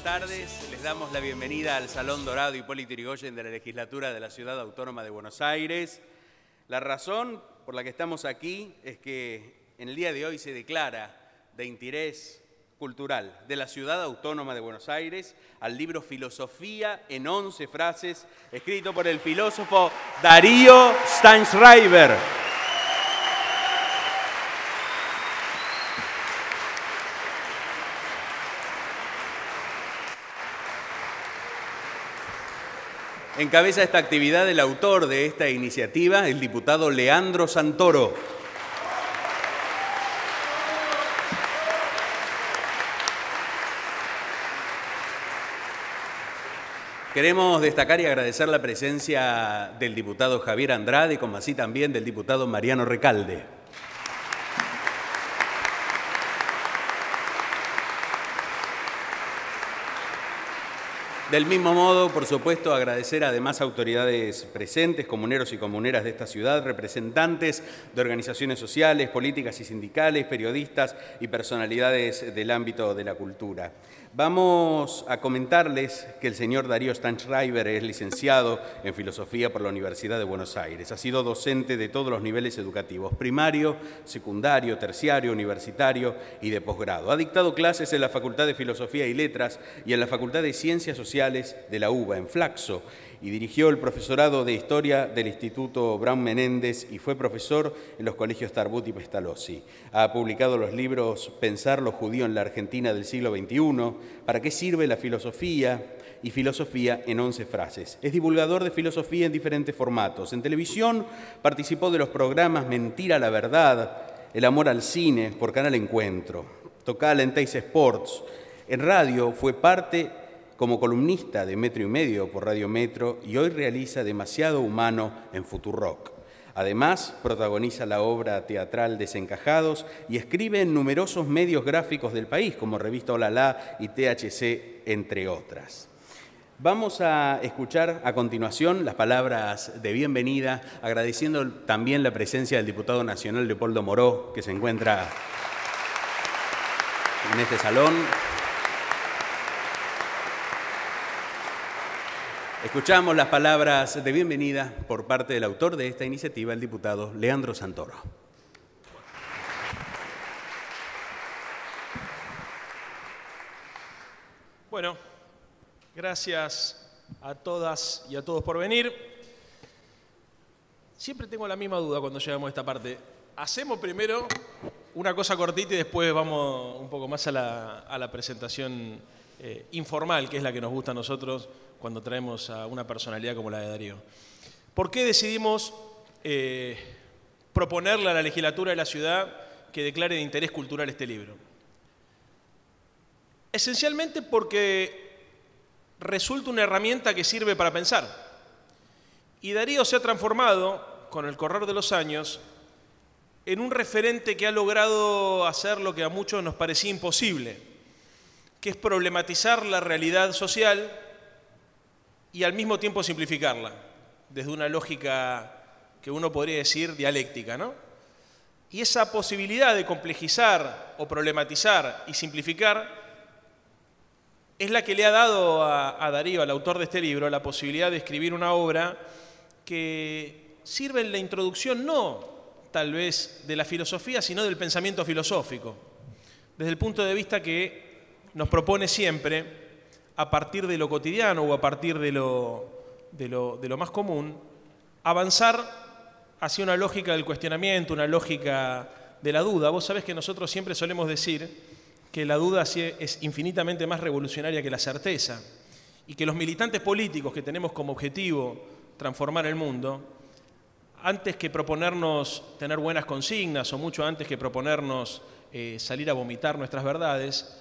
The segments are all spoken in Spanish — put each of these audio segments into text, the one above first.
tardes. Les damos la bienvenida al Salón Dorado Hipólito Yrigoyen de la Legislatura de la Ciudad Autónoma de Buenos Aires. La razón por la que estamos aquí es que en el día de hoy se declara de interés cultural de la Ciudad Autónoma de Buenos Aires al libro Filosofía en 11 frases, escrito por el filósofo Darío Steinschreiber. Encabeza esta actividad el autor de esta iniciativa, el diputado Leandro Santoro. Queremos destacar y agradecer la presencia del diputado Javier Andrade, como así también del diputado Mariano Recalde. Del mismo modo, por supuesto, agradecer además a autoridades presentes, comuneros y comuneras de esta ciudad, representantes de organizaciones sociales, políticas y sindicales, periodistas y personalidades del ámbito de la cultura. Vamos a comentarles que el señor Darío Stanschreiber es licenciado en filosofía por la Universidad de Buenos Aires. Ha sido docente de todos los niveles educativos, primario, secundario, terciario, universitario y de posgrado. Ha dictado clases en la Facultad de Filosofía y Letras y en la Facultad de Ciencias Sociales de la UBA, en Flaxo y dirigió el profesorado de Historia del Instituto Brown Menéndez y fue profesor en los colegios Tarbut y Pestalozzi. Ha publicado los libros Pensar lo judío en la Argentina del siglo XXI, ¿Para qué sirve la filosofía? y Filosofía en 11 frases. Es divulgador de filosofía en diferentes formatos. En televisión participó de los programas Mentira la Verdad, El Amor al Cine por Canal Encuentro, Toca en Teis Sports. En radio fue parte como columnista de Metro y Medio por Radio Metro y hoy realiza Demasiado Humano en Futurock. Además, protagoniza la obra teatral Desencajados y escribe en numerosos medios gráficos del país, como Revista Olalá y THC, entre otras. Vamos a escuchar a continuación las palabras de bienvenida, agradeciendo también la presencia del diputado nacional Leopoldo Moró, que se encuentra en este salón. Escuchamos las palabras de bienvenida por parte del autor de esta iniciativa, el diputado Leandro Santoro. Bueno, gracias a todas y a todos por venir. Siempre tengo la misma duda cuando llegamos a esta parte. Hacemos primero una cosa cortita y después vamos un poco más a la, a la presentación eh, informal, que es la que nos gusta a nosotros cuando traemos a una personalidad como la de Darío. ¿Por qué decidimos eh, proponerle a la legislatura de la ciudad que declare de interés cultural este libro? Esencialmente porque resulta una herramienta que sirve para pensar. Y Darío se ha transformado, con el correr de los años, en un referente que ha logrado hacer lo que a muchos nos parecía imposible que es problematizar la realidad social y al mismo tiempo simplificarla, desde una lógica que uno podría decir dialéctica, Y esa posibilidad de complejizar o problematizar y simplificar es la que le ha dado a, a Darío, al autor de este libro, la posibilidad de escribir una obra que sirve en la introducción no tal vez de la filosofía, sino del pensamiento filosófico, desde el punto de vista que nos propone siempre, a partir de lo cotidiano o a partir de lo, más común, avanzar hacia una lógica del cuestionamiento, una lógica de la duda. Vos sabés que nosotros siempre solemos decir que la duda es infinitamente más revolucionaria que la certeza y que los militantes políticos que tenemos como objetivo transformar el mundo, antes que proponernos tener buenas consignas o mucho antes que proponernos eh, salir a vomitar nuestras verdades,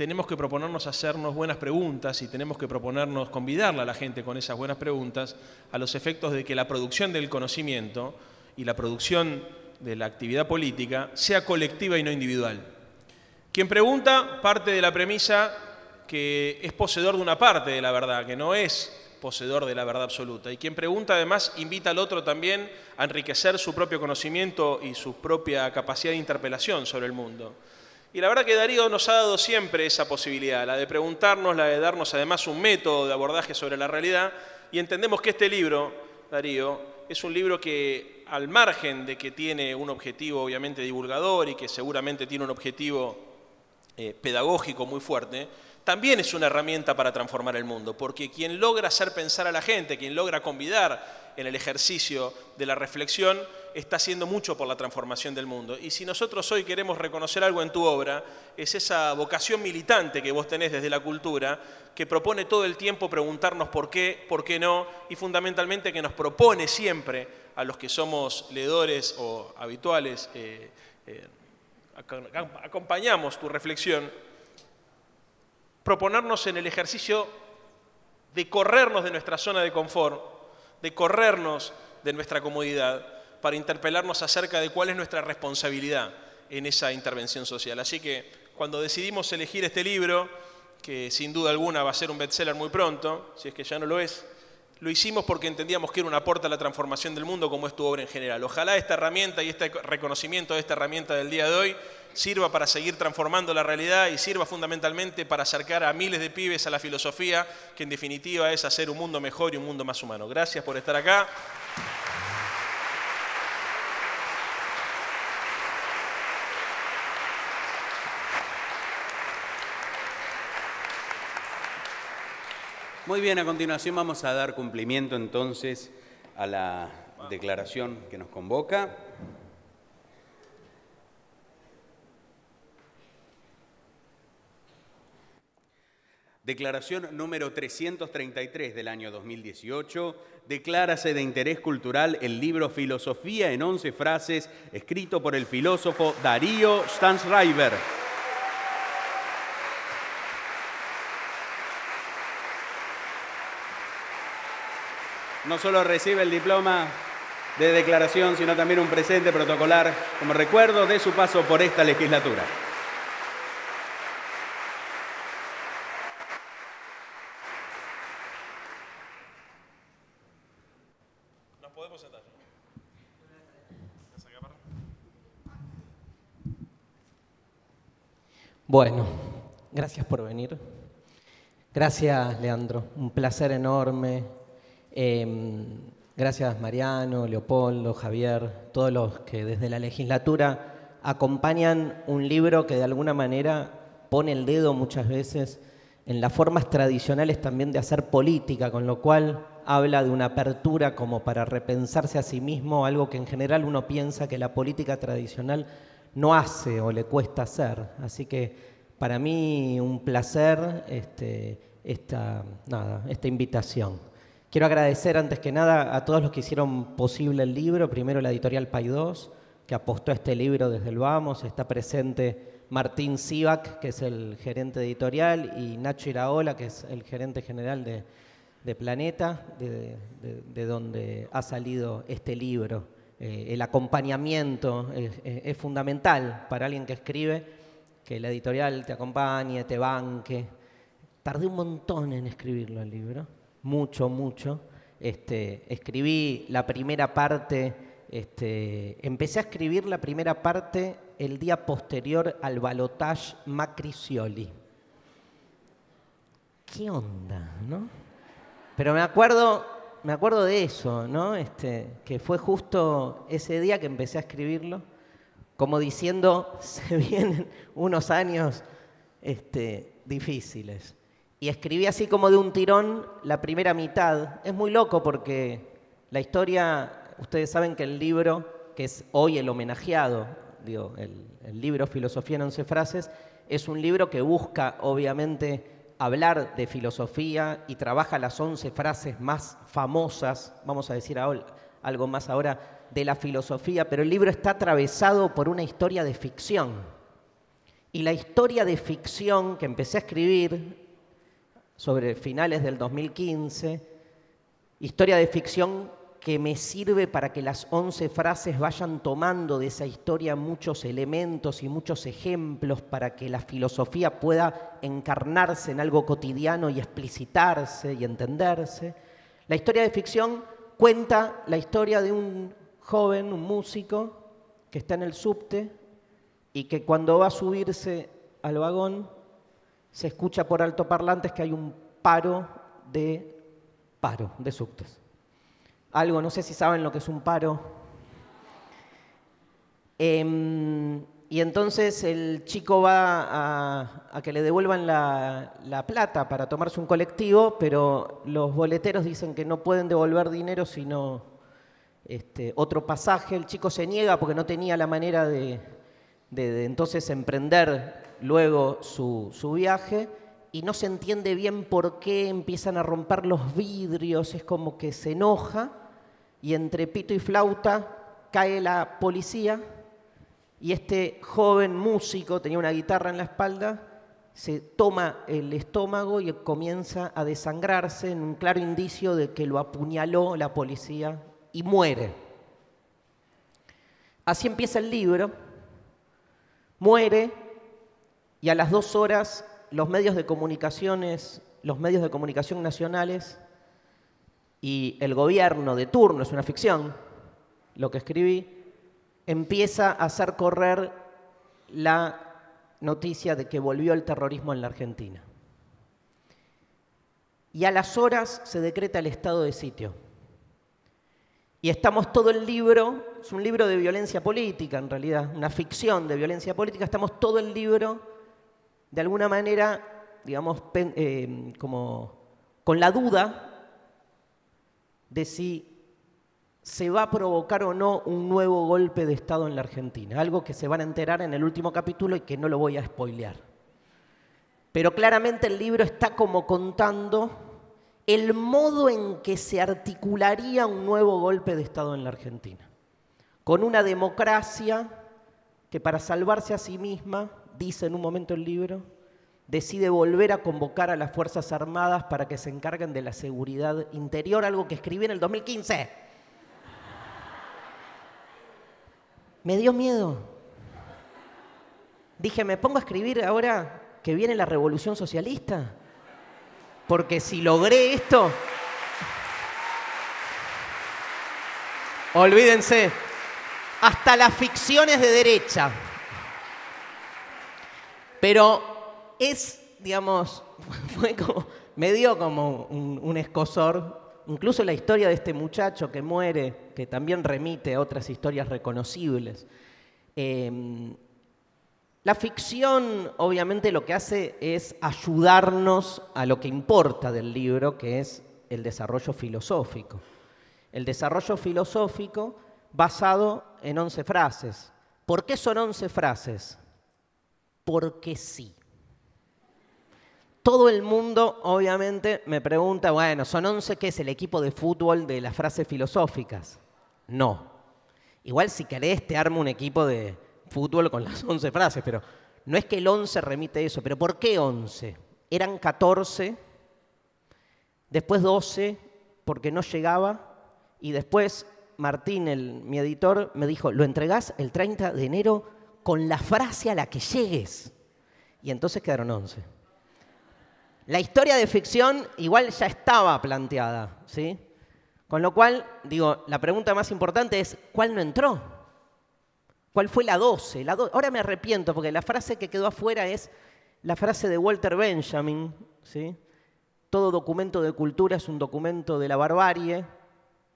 tenemos que proponernos hacernos buenas preguntas y tenemos que proponernos convidarla a la gente con esas buenas preguntas a los efectos de que la producción del conocimiento y la producción de la actividad política sea colectiva y no individual. Quien pregunta parte de la premisa que es poseedor de una parte de la verdad, que no es poseedor de la verdad absoluta. Y quien pregunta además invita al otro también a enriquecer su propio conocimiento y su propia capacidad de interpelación sobre el mundo. Y la verdad que Darío nos ha dado siempre esa posibilidad, la de preguntarnos, la de darnos además un método de abordaje sobre la realidad, y entendemos que este libro, Darío, es un libro que al margen de que tiene un objetivo obviamente divulgador y que seguramente tiene un objetivo eh, pedagógico muy fuerte, también es una herramienta para transformar el mundo, porque quien logra hacer pensar a la gente, quien logra convidar en el ejercicio de la reflexión, está haciendo mucho por la transformación del mundo. Y si nosotros hoy queremos reconocer algo en tu obra, es esa vocación militante que vos tenés desde la cultura, que propone todo el tiempo preguntarnos por qué, por qué no, y fundamentalmente que nos propone siempre a los que somos leedores o habituales, eh, eh, acompañamos tu reflexión, proponernos en el ejercicio de corrernos de nuestra zona de confort, de corrernos de nuestra comodidad para interpelarnos acerca de cuál es nuestra responsabilidad en esa intervención social. Así que cuando decidimos elegir este libro, que sin duda alguna va a ser un bestseller muy pronto, si es que ya no lo es, lo hicimos porque entendíamos que era un aporte a la transformación del mundo como es tu obra en general. Ojalá esta herramienta y este reconocimiento de esta herramienta del día de hoy sirva para seguir transformando la realidad y sirva fundamentalmente para acercar a miles de pibes a la filosofía, que en definitiva es hacer un mundo mejor y un mundo más humano. Gracias por estar acá. Muy bien, a continuación vamos a dar cumplimiento entonces a la declaración que nos convoca. Declaración número 333 del año 2018. Declárase de interés cultural el libro Filosofía en 11 frases, escrito por el filósofo Darío Stanzreiber. no solo recibe el diploma de declaración, sino también un presente protocolar como recuerdo de su paso por esta legislatura. Bueno, gracias por venir. Gracias, Leandro. Un placer enorme Em, gracias Mariano, Leopoldo, Javier, todos los que desde la legislatura acompañan un libro que de alguna manera pone el dedo muchas veces en las formas tradicionales también de hacer política, con lo cual habla de una apertura como para repensarse a sí mismo, algo que en general uno piensa que la política tradicional no hace o le cuesta hacer. Así que para mí un placer este, esta invitación. Quiero agradecer antes que nada a todos los que hicieron posible el libro, primero la editorial Paidós, que apostó a este libro desde el Vamos, está presente Martín Sivak, que es el gerente editorial, y Nacho Iraola, que es el gerente general de, Planeta, de, donde ha salido este libro. Eh, el acompañamiento es, es fundamental para alguien que escribe, que la editorial te acompañe, te banque. Tardé un montón en escribirlo el libro mucho, mucho. Este, escribí la primera parte, este, empecé a escribir la primera parte el día posterior al balotage Macricioli. ¿Qué onda, Pero me acuerdo, me acuerdo de eso, ¿no? Este, que fue justo ese día que empecé a escribirlo, como diciendo, se vienen unos años este, difíciles. Y escribí así como de un tirón la primera mitad. Es muy loco porque la historia, ustedes saben que el libro, que es hoy el homenajeado, digo, el, libro Filosofía en 11 frases, es un libro que busca obviamente hablar de filosofía y trabaja las 11 frases más famosas, vamos a decir algo más ahora, de la filosofía, pero el libro está atravesado por una historia de ficción. Y la historia de ficción que empecé a escribir sobre finales del 2015, historia de ficción que me sirve para que las 11 frases vayan tomando de esa historia muchos elementos y muchos ejemplos para que la filosofía pueda encarnarse en algo cotidiano y explicitarse y entenderse. La historia de ficción cuenta la historia de un joven, un músico, que está en el subte y que cuando va a subirse al vagón se escucha por altoparlantes que hay un paro de paro de subtes. Algo, no sé si saben lo que es un paro. Em, y entonces el chico va a, que le devuelvan la, plata para tomarse un colectivo, pero los boleteros dicen que no pueden devolver dinero sino este, otro pasaje. El chico se niega porque no tenía la manera de, de, entonces emprender luego su, su viaje y no se entiende bien por qué empiezan a romper los vidrios, es como que se enoja y entre pito y flauta cae la policía y este joven músico tenía una guitarra en la espalda, se toma el estómago y comienza a desangrarse en un claro indicio de que lo apuñaló la policía y muere. Así empieza el libro muere y a las dos horas los medios de comunicaciones, los medios de comunicación nacionales y el gobierno de turno, es una ficción, lo que escribí, empieza a hacer correr la noticia de que volvió el terrorismo en la Argentina. Y a las horas se decreta el estado de sitio. Y estamos todo el libro, es un libro de violencia política en realidad, una ficción de violencia política, estamos todo el libro de alguna manera, digamos, eh, como con la duda de si se va a provocar o no un nuevo golpe de Estado en la Argentina, algo que se van a enterar en el último capítulo y que no lo voy a spoilear. Pero claramente el libro está como contando el modo en que se articularía un nuevo golpe de Estado en la Argentina, con una democracia que para salvarse a sí misma, dice en un momento el libro, decide volver a convocar a las Fuerzas Armadas para que se encarguen de la seguridad interior, algo que escribí en el 2015. Me dio miedo. Dije, ¿me pongo a escribir ahora que viene la revolución socialista? porque si logré esto, olvídense, hasta las ficciones de derecha. Pero es, digamos, me dio como un, un escosor, incluso la historia de este muchacho que muere, que también remite a otras historias reconocibles. Eh, la ficción obviamente lo que hace es ayudarnos a lo que importa del libro, que es el desarrollo filosófico. El desarrollo filosófico basado en 11 frases. ¿Por qué son 11 frases? Porque sí. Todo el mundo, obviamente, me pregunta, bueno, ¿son 11 qué es el equipo de fútbol de las frases filosóficas? No. Igual si querés te armo un equipo de fútbol con las 11 frases, pero no es que el 11 remite eso, pero ¿por qué 11? Eran 14, después 12 porque no llegaba y después Martín, mi editor, me dijo, lo entregás el 30 de enero con la frase a la que llegues. Y entonces quedaron 11. La historia de ficción igual ya estaba planteada, ¿sí? Con lo cual, digo, la pregunta más importante es, ¿cuál no entró? ¿Cuál fue la 12? Ahora me arrepiento porque la frase que quedó afuera es la frase de Walter Benjamin, ¿sí? Todo documento de cultura es un documento de la barbarie,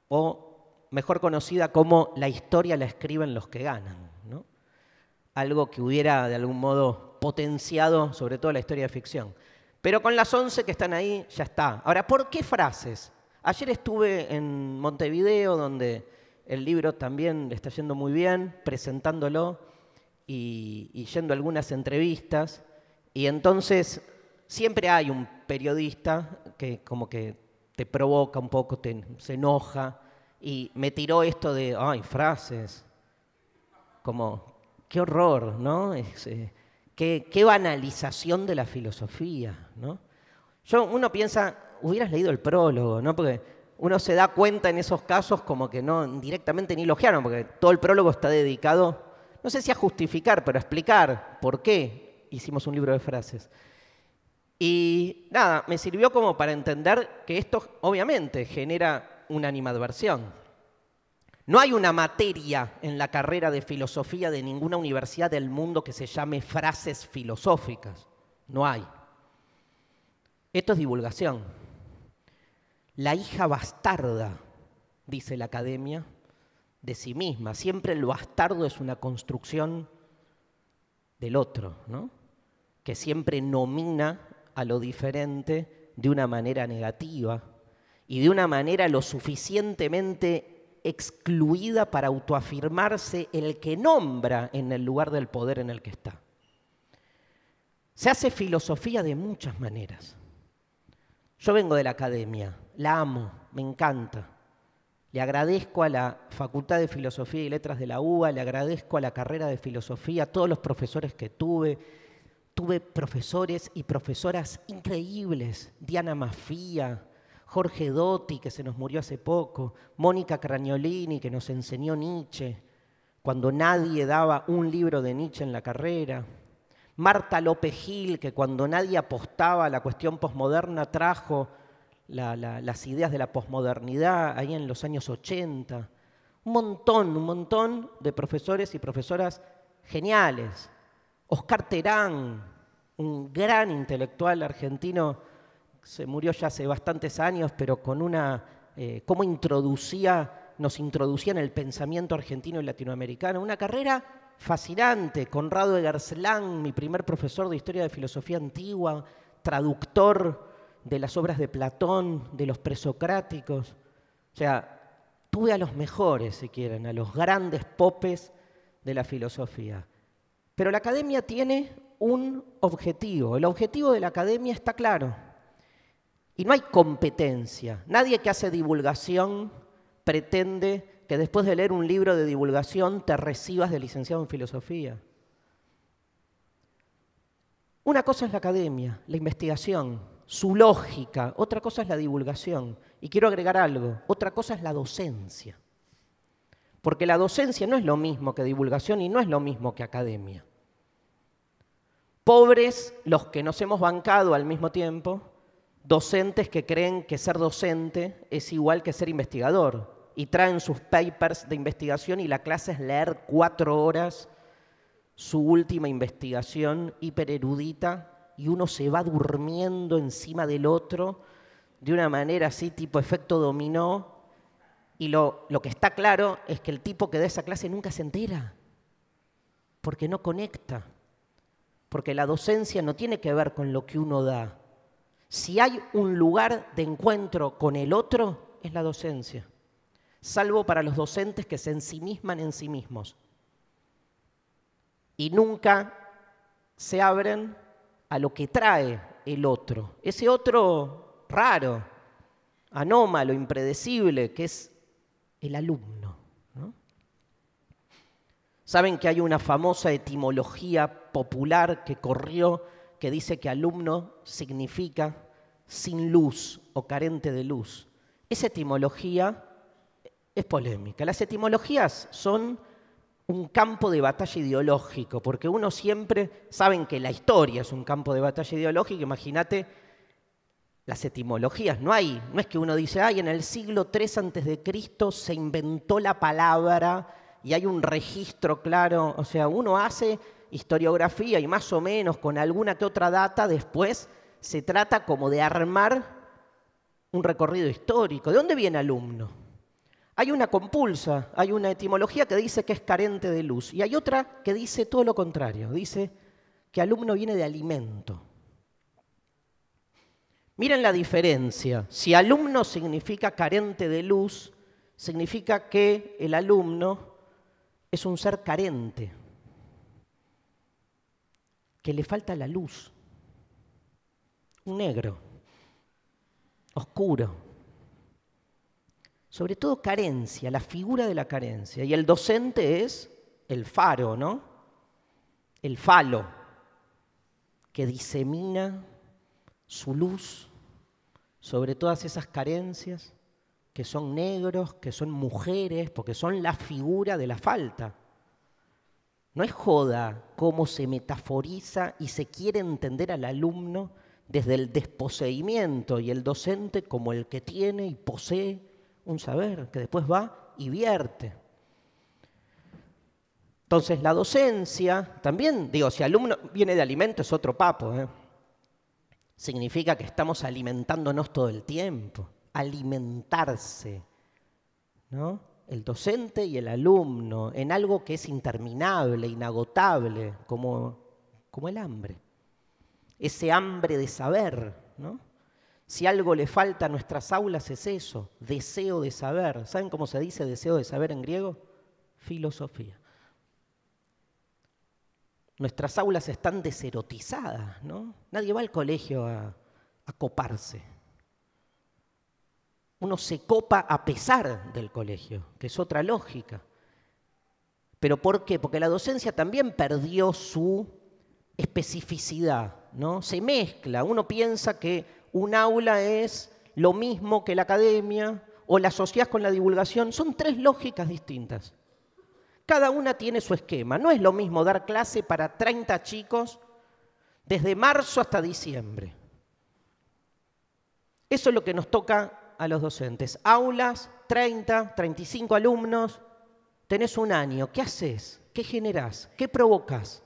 o mejor conocida como la historia la escriben los que ganan. ¿no? Algo que hubiera de algún modo potenciado sobre todo la historia de ficción. Pero con las 11 que están ahí, ya está. Ahora, ¿por qué frases? Ayer estuve en Montevideo, donde el libro también le está yendo muy bien, presentándolo y, yendo algunas entrevistas. Y entonces siempre hay un periodista que como que te provoca un poco, te, se enoja y me tiró esto de, ay, frases, como, qué horror, ¿no? Eh, qué, banalización de la filosofía, ¿no? Yo, uno piensa, hubieras leído el prólogo, ¿no? Porque uno se da cuenta en esos casos como que no directamente ni elogiaron, porque todo el prólogo está dedicado, no sé si a justificar, pero a explicar por qué hicimos un libro de frases. Y nada, me sirvió como para entender que esto obviamente genera una animadversión. No hay una materia en la carrera de filosofía de ninguna universidad del mundo que se llame frases filosóficas. No hay. Esto es divulgación la hija bastarda, dice la academia, de sí misma. Siempre el bastardo es una construcción del otro, ¿no? que siempre nomina a lo diferente de una manera negativa y de una manera lo suficientemente excluida para autoafirmarse el que nombra en el lugar del poder en el que está. Se hace filosofía de muchas maneras. Yo vengo de la academia, la amo, me encanta. Le agradezco a la Facultad de Filosofía y Letras de la UBA, le agradezco a la carrera de filosofía, a todos los profesores que tuve. Tuve profesores y profesoras increíbles, Diana Mafía, Jorge Dotti, que se nos murió hace poco, Mónica Craniolini, que nos enseñó Nietzsche, cuando nadie daba un libro de Nietzsche en la carrera, Marta López Gil, que cuando nadie apostaba a la cuestión posmoderna trajo las ideas de la posmodernidad ahí en los años 80. Un montón, un montón de profesores y profesoras geniales. Oscar Terán, un gran intelectual argentino, se murió ya hace bastantes años, pero con una, eh, cómo introducía, nos introducía en el pensamiento argentino y latinoamericano. Una carrera fascinante. Conrado de mi primer profesor de historia de filosofía antigua, traductor de las obras de Platón, de los presocráticos. O sea, tuve a los mejores, si quieren, a los grandes popes de la filosofía. Pero la academia tiene un objetivo. El objetivo de la academia está claro. Y no hay competencia. Nadie que hace divulgación pretende que después de leer un libro de divulgación te recibas de licenciado en filosofía. Una cosa es la academia, la investigación, su lógica, otra cosa es la divulgación. Y quiero agregar algo, otra cosa es la docencia. Porque la docencia no es lo mismo que divulgación y no es lo mismo que academia. Pobres los que nos hemos bancado al mismo tiempo, docentes que creen que ser docente es igual que ser investigador y traen sus papers de investigación y la clase es leer cuatro horas su última investigación hipererudita y uno se va durmiendo encima del otro de una manera así, tipo efecto dominó. Y lo, que está claro es que el tipo que da esa clase nunca se entera, porque no conecta, porque la docencia no tiene que ver con lo que uno da. Si hay un lugar de encuentro con el otro, es la docencia, salvo para los docentes que se ensimisman en sí mismos y nunca se abren a lo que trae el otro, ese otro raro, anómalo, impredecible, que es el alumno. Saben que hay una famosa etimología popular que corrió que dice que alumno significa sin luz o carente de luz. Esa etimología es polémica. Las etimologías son un campo de batalla ideológico, porque uno siempre saben que la historia es un campo de batalla ideológico, imagínate las etimologías, no hay, no es que uno dice, "Ay, en el siglo III antes de Cristo se inventó la palabra y hay un registro claro", o sea, uno hace historiografía y más o menos con alguna que otra data después se trata como de armar un recorrido histórico. ¿De dónde viene alumno? Hay una compulsa, hay una etimología que dice que es carente de luz y hay otra que dice todo lo contrario, dice que alumno viene de alimento. Miren la diferencia. Si alumno significa carente de luz, significa que el alumno es un ser carente, que le falta la luz, un negro, oscuro, sobre todo carencia, la figura de la carencia. Y el docente es el faro, ¿no? El falo, que disemina su luz sobre todas esas carencias que son negros, que son mujeres, porque son la figura de la falta. No es joda cómo se metaforiza y se quiere entender al alumno desde el desposeimiento y el docente como el que tiene y posee un saber que después va y vierte. Entonces la docencia, también digo, si alumno viene de alimento es otro papo. ¿eh? Significa que estamos alimentándonos todo el tiempo. Alimentarse. ¿no? El docente y el alumno en algo que es interminable, inagotable, como, como el hambre. Ese hambre de saber. ¿no? Si algo le falta a nuestras aulas es eso, deseo de saber. ¿Saben cómo se dice deseo de saber en griego? Filosofía. Nuestras aulas están deserotizadas, ¿no? Nadie va al colegio a, coparse. Uno se copa a pesar del colegio, que es otra lógica. ¿Pero por qué? Porque la docencia también perdió su especificidad, ¿no? Se mezcla. Uno piensa que un aula es lo mismo que la academia o la asocias con la divulgación, son tres lógicas distintas. Cada una tiene su esquema. No es lo mismo dar clase para 30 chicos desde marzo hasta diciembre. Eso es lo que nos toca a los docentes. Aulas, 30, 35 alumnos, tenés un año. ¿Qué haces? ¿Qué generás? ¿Qué provocas?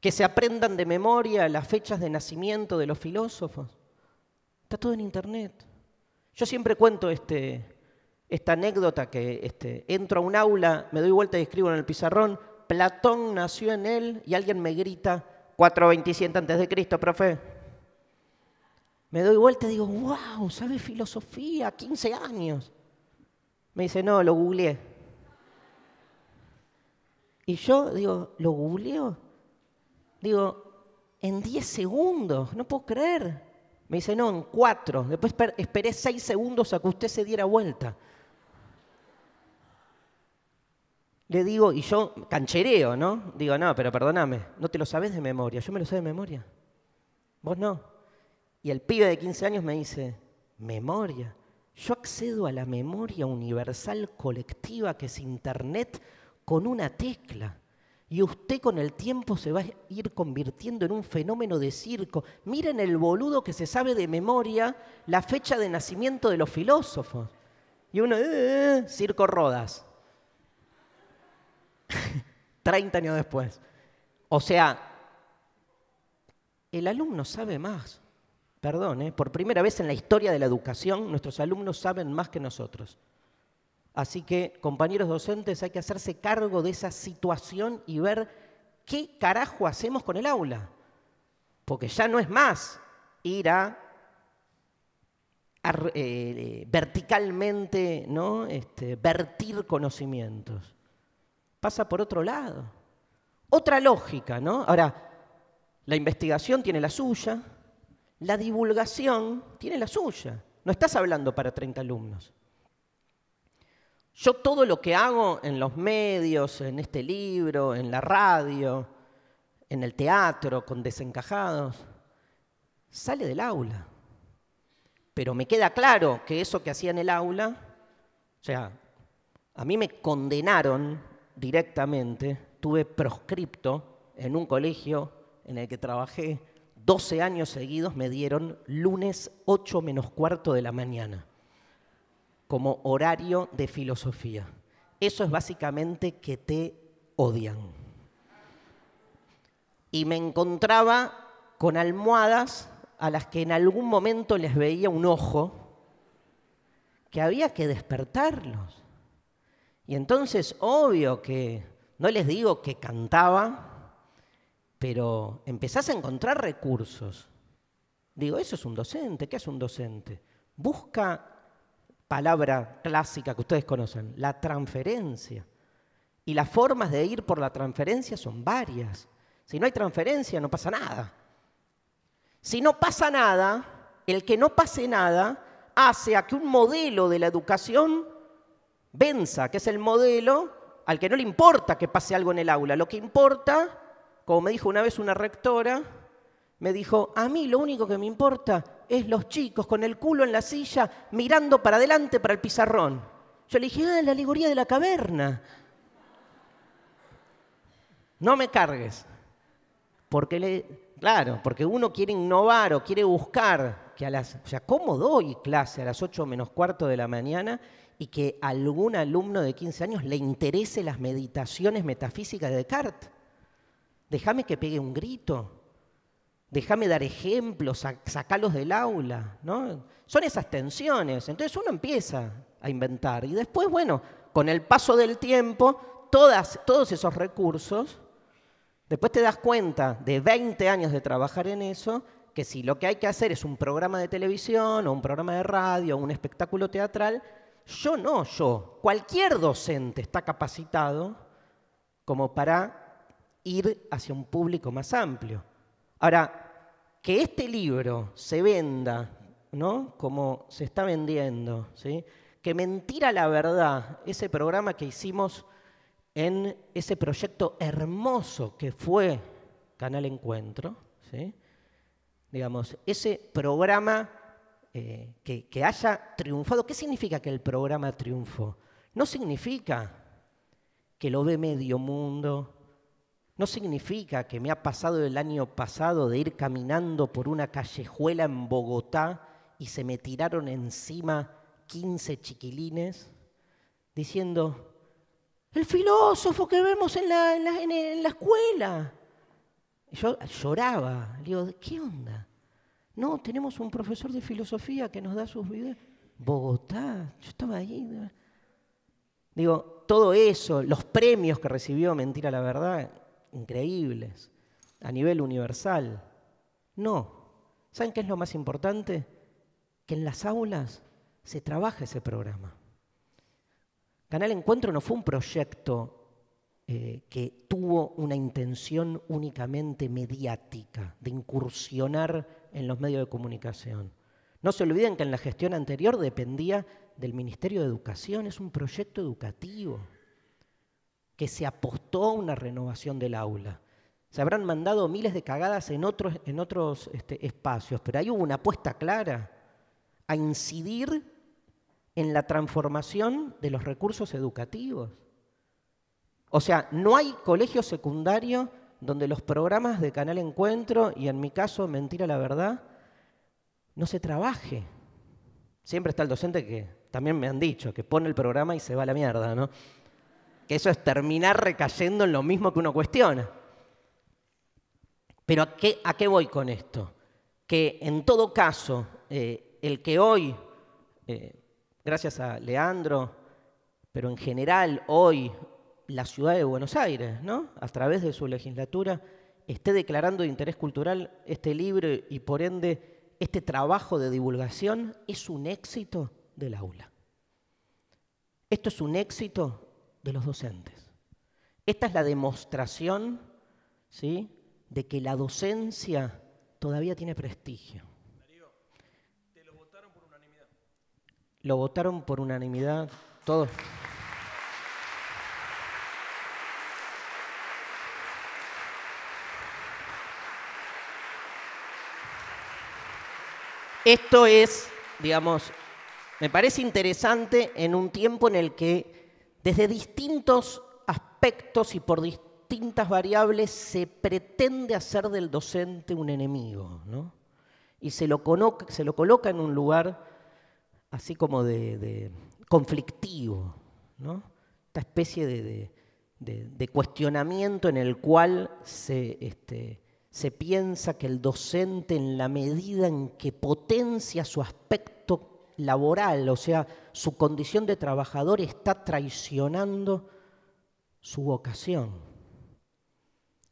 que se aprendan de memoria las fechas de nacimiento de los filósofos. Está todo en Internet. Yo siempre cuento este, esta anécdota que este, entro a un aula, me doy vuelta y escribo en el pizarrón, Platón nació en él y alguien me grita 427 antes de Cristo, profe. Me doy vuelta y digo, wow, sabe filosofía, 15 años. Me dice, no, lo googleé. Y yo digo, ¿lo googleó? Digo, en 10 segundos, no puedo creer. Me dice, no, en 4. Después esperé 6 segundos a que usted se diera vuelta. Le digo, y yo canchereo, ¿no? Digo, no, pero perdóname, no te lo sabes de memoria, yo me lo sé de memoria. Vos no. Y el pibe de 15 años me dice, memoria. Yo accedo a la memoria universal colectiva que es Internet con una tecla. Y usted con el tiempo se va a ir convirtiendo en un fenómeno de circo. Miren el boludo que se sabe de memoria la fecha de nacimiento de los filósofos. Y uno, eh, eh, eh circo Rodas. 30 años después. O sea, el alumno sabe más. Perdón, ¿eh? por primera vez en la historia de la educación, nuestros alumnos saben más que nosotros. Así que, compañeros docentes, hay que hacerse cargo de esa situación y ver qué carajo hacemos con el aula. Porque ya no es más ir a, eh, eh, verticalmente, este, vertir conocimientos. Pasa por otro lado. Otra lógica, ¿no? Ahora, la investigación tiene la suya, la divulgación tiene la suya. No estás hablando para 30 alumnos. Yo todo lo que hago en los medios, en este libro, en la radio, en el teatro, con desencajados, sale del aula. Pero me queda claro que eso que hacía en el aula, o sea, a mí me condenaron directamente, tuve proscripto en un colegio en el que trabajé 12 años seguidos, me dieron lunes 8 menos cuarto de la mañana como horario de filosofía. Eso es básicamente que te odian. Y me encontraba con almohadas a las que en algún momento les veía un ojo que había que despertarlos. Y entonces, obvio que no les digo que cantaba, pero empezás a encontrar recursos. Digo, eso es un docente, ¿qué es un docente? Busca palabra clásica que ustedes conocen, la transferencia. Y las formas de ir por la transferencia son varias. Si no hay transferencia, no pasa nada. Si no pasa nada, el que no pase nada hace a que un modelo de la educación venza, que es el modelo al que no le importa que pase algo en el aula. Lo que importa, como me dijo una vez una rectora, me dijo, a mí lo único que me importa es los chicos con el culo en la silla mirando para adelante para el pizarrón. Yo le dije, ah, la alegoría de la caverna. No me cargues. Porque le, claro, porque uno quiere innovar o quiere buscar que a las, o sea, ¿cómo doy clase a las 8 menos cuarto de la mañana y que algún alumno de 15 años le interese las meditaciones metafísicas de Descartes? Déjame que pegue un grito. Déjame dar ejemplos, sacalos del aula, ¿no? Son esas tensiones. Entonces uno empieza a inventar y después, bueno, con el paso del tiempo, todas, todos esos recursos, después te das cuenta de 20 años de trabajar en eso, que si lo que hay que hacer es un programa de televisión o un programa de radio o un espectáculo teatral, yo no, yo, cualquier docente está capacitado como para ir hacia un público más amplio. Ahora, que este libro se venda, ¿no? Como se está vendiendo, ¿sí? Que mentira la verdad, ese programa que hicimos en ese proyecto hermoso que fue Canal Encuentro, ¿sí? digamos, ese programa eh, que, que, haya triunfado, ¿qué significa que el programa triunfó? No significa que lo ve medio mundo, no significa que me ha pasado el año pasado de ir caminando por una callejuela en Bogotá y se me tiraron encima 15 chiquilines diciendo, el filósofo que vemos en la, escuela. yo lloraba, le digo, ¿qué onda? No, tenemos un profesor de filosofía que nos da sus videos. Bogotá, yo estaba ahí. Digo, todo eso, los premios que recibió Mentira la Verdad, increíbles a nivel universal. No. ¿Saben qué es lo más importante? Que en las aulas se trabaje ese programa. Canal Encuentro no fue un proyecto eh, que tuvo una intención únicamente mediática, de incursionar en los medios de comunicación. No se olviden que en la gestión anterior dependía del Ministerio de Educación, es un proyecto educativo que se apostó a una renovación del aula. Se habrán mandado miles de cagadas en otros, este, espacios, pero hay hubo una apuesta clara a incidir en la transformación de los recursos educativos. O sea, no hay colegio secundario donde los programas de Canal Encuentro y en mi caso Mentira la Verdad no se trabaje. Siempre está el docente que también me han dicho, que pone el programa y se va a la mierda, ¿no? que eso es terminar recayendo en lo mismo que uno cuestiona. Pero ¿a qué, voy con esto? Que en todo caso, eh, el que hoy, eh, gracias a Leandro, pero en general hoy la ciudad de Buenos Aires, ¿no? a través de su legislatura, esté declarando de interés cultural este libro y por ende este trabajo de divulgación, es un éxito del aula. Esto es un éxito de los docentes. Esta es la demostración ¿sí? de que la docencia todavía tiene prestigio. lo votaron por unanimidad. Lo votaron por unanimidad todos. Esto es, digamos, me parece interesante en un tiempo en el que desde distintos aspectos y por distintas variables se pretende hacer del docente un enemigo, Y se lo, se lo coloca en un lugar así como de, conflictivo, Esta especie de, cuestionamiento en el cual se, este, se piensa que el docente, en la medida en que potencia su aspecto laboral, o sea, su condición de trabajador está traicionando su vocación.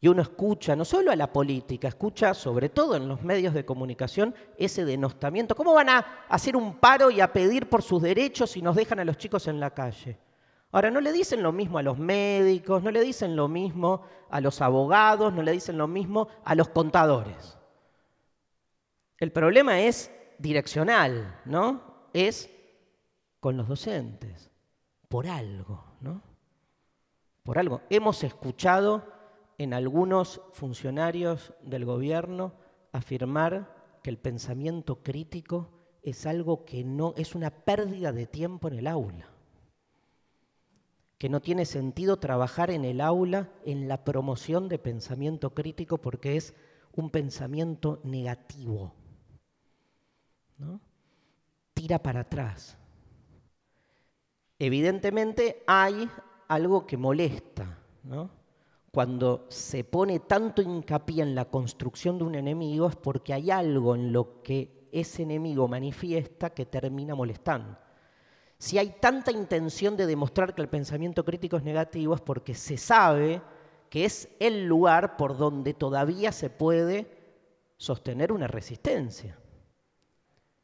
Y uno escucha, no solo a la política, escucha sobre todo en los medios de comunicación ese denostamiento. ¿Cómo van a hacer un paro y a pedir por sus derechos si nos dejan a los chicos en la calle? Ahora, no le dicen lo mismo a los médicos, no le dicen lo mismo a los abogados, no le dicen lo mismo a los contadores. El problema es direccional, ¿no? es con los docentes, por algo, ¿no? Por algo. Hemos escuchado en algunos funcionarios del gobierno afirmar que el pensamiento crítico es algo que no es una pérdida de tiempo en el aula. Que no tiene sentido trabajar en el aula en la promoción de pensamiento crítico porque es un pensamiento negativo. ¿no? para atrás. Evidentemente hay algo que molesta, Cuando se pone tanto hincapié en la construcción de un enemigo es porque hay algo en lo que ese enemigo manifiesta que termina molestando. Si hay tanta intención de demostrar que el pensamiento crítico es negativo es porque se sabe que es el lugar por donde todavía se puede sostener una resistencia.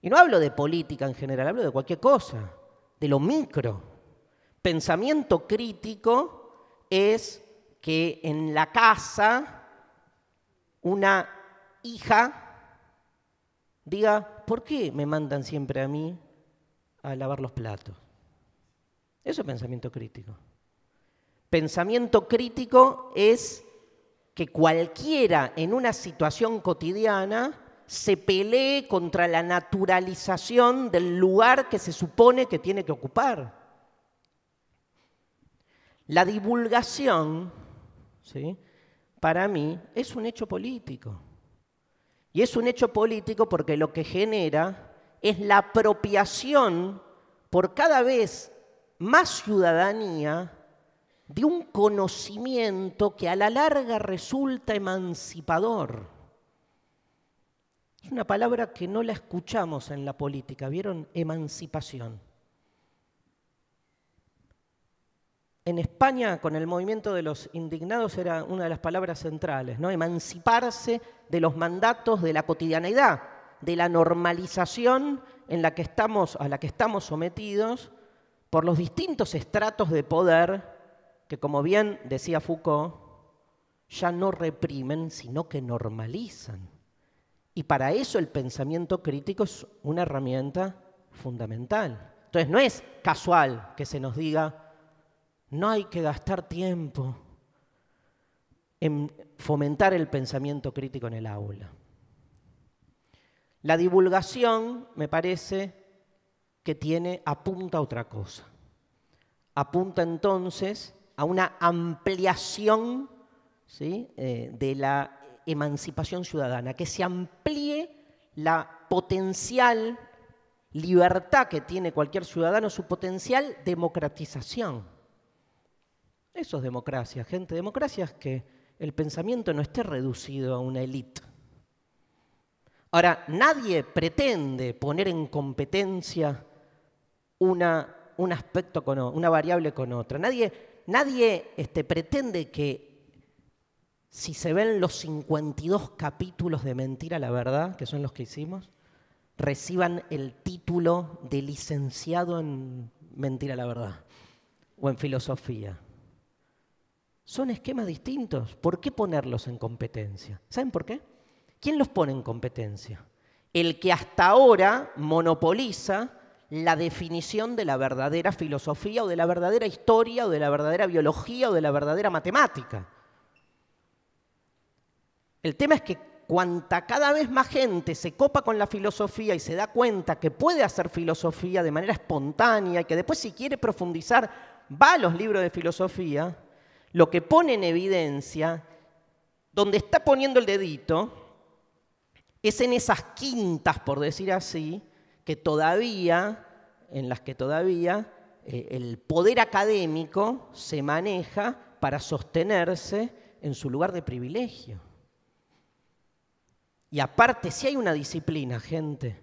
Y no hablo de política en general, hablo de cualquier cosa, de lo micro. Pensamiento crítico es que en la casa una hija diga, ¿por qué me mandan siempre a mí a lavar los platos? Eso es pensamiento crítico. Pensamiento crítico es que cualquiera en una situación cotidiana se pelee contra la naturalización del lugar que se supone que tiene que ocupar. La divulgación, ¿sí? para mí, es un hecho político. Y es un hecho político porque lo que genera es la apropiación por cada vez más ciudadanía de un conocimiento que a la larga resulta emancipador. Es una palabra que no la escuchamos en la política, ¿vieron? Emancipación. En España, con el movimiento de los indignados, era una de las palabras centrales, ¿no? Emanciparse de los mandatos de la cotidianeidad, de la normalización en la que a la que estamos sometidos por los distintos estratos de poder que, como bien decía Foucault, ya no reprimen, sino que normalizan. Y para eso el pensamiento crítico es una herramienta fundamental. Entonces no es casual que se nos diga, no hay que gastar tiempo en fomentar el pensamiento crítico en el aula. La divulgación, me parece, que tiene, apunta a otra cosa. Apunta entonces a una ampliación ¿sí? Eh, de la emancipación ciudadana, que se amplíe la potencial libertad que tiene cualquier ciudadano, su potencial democratización. Eso es democracia, gente. Democracia es que el pensamiento no esté reducido a una élite. Ahora, nadie pretende poner en competencia una, un aspecto con una variable con otra. Nadie, nadie este, pretende que si se ven los 52 capítulos de Mentira a la Verdad, que son los que hicimos, reciban el título de licenciado en Mentira la Verdad o en Filosofía. Son esquemas distintos. ¿Por qué ponerlos en competencia? ¿Saben por qué? ¿Quién los pone en competencia? El que hasta ahora monopoliza la definición de la verdadera filosofía o de la verdadera historia o de la verdadera biología o de la verdadera matemática. El tema es que cuanta cada vez más gente se copa con la filosofía y se da cuenta que puede hacer filosofía de manera espontánea y que después si quiere profundizar va a los libros de filosofía, lo que pone en evidencia, donde está poniendo el dedito, es en esas quintas, por decir así, que todavía, en las que todavía eh, el poder académico se maneja para sostenerse en su lugar de privilegio. Y aparte, si hay una disciplina, gente,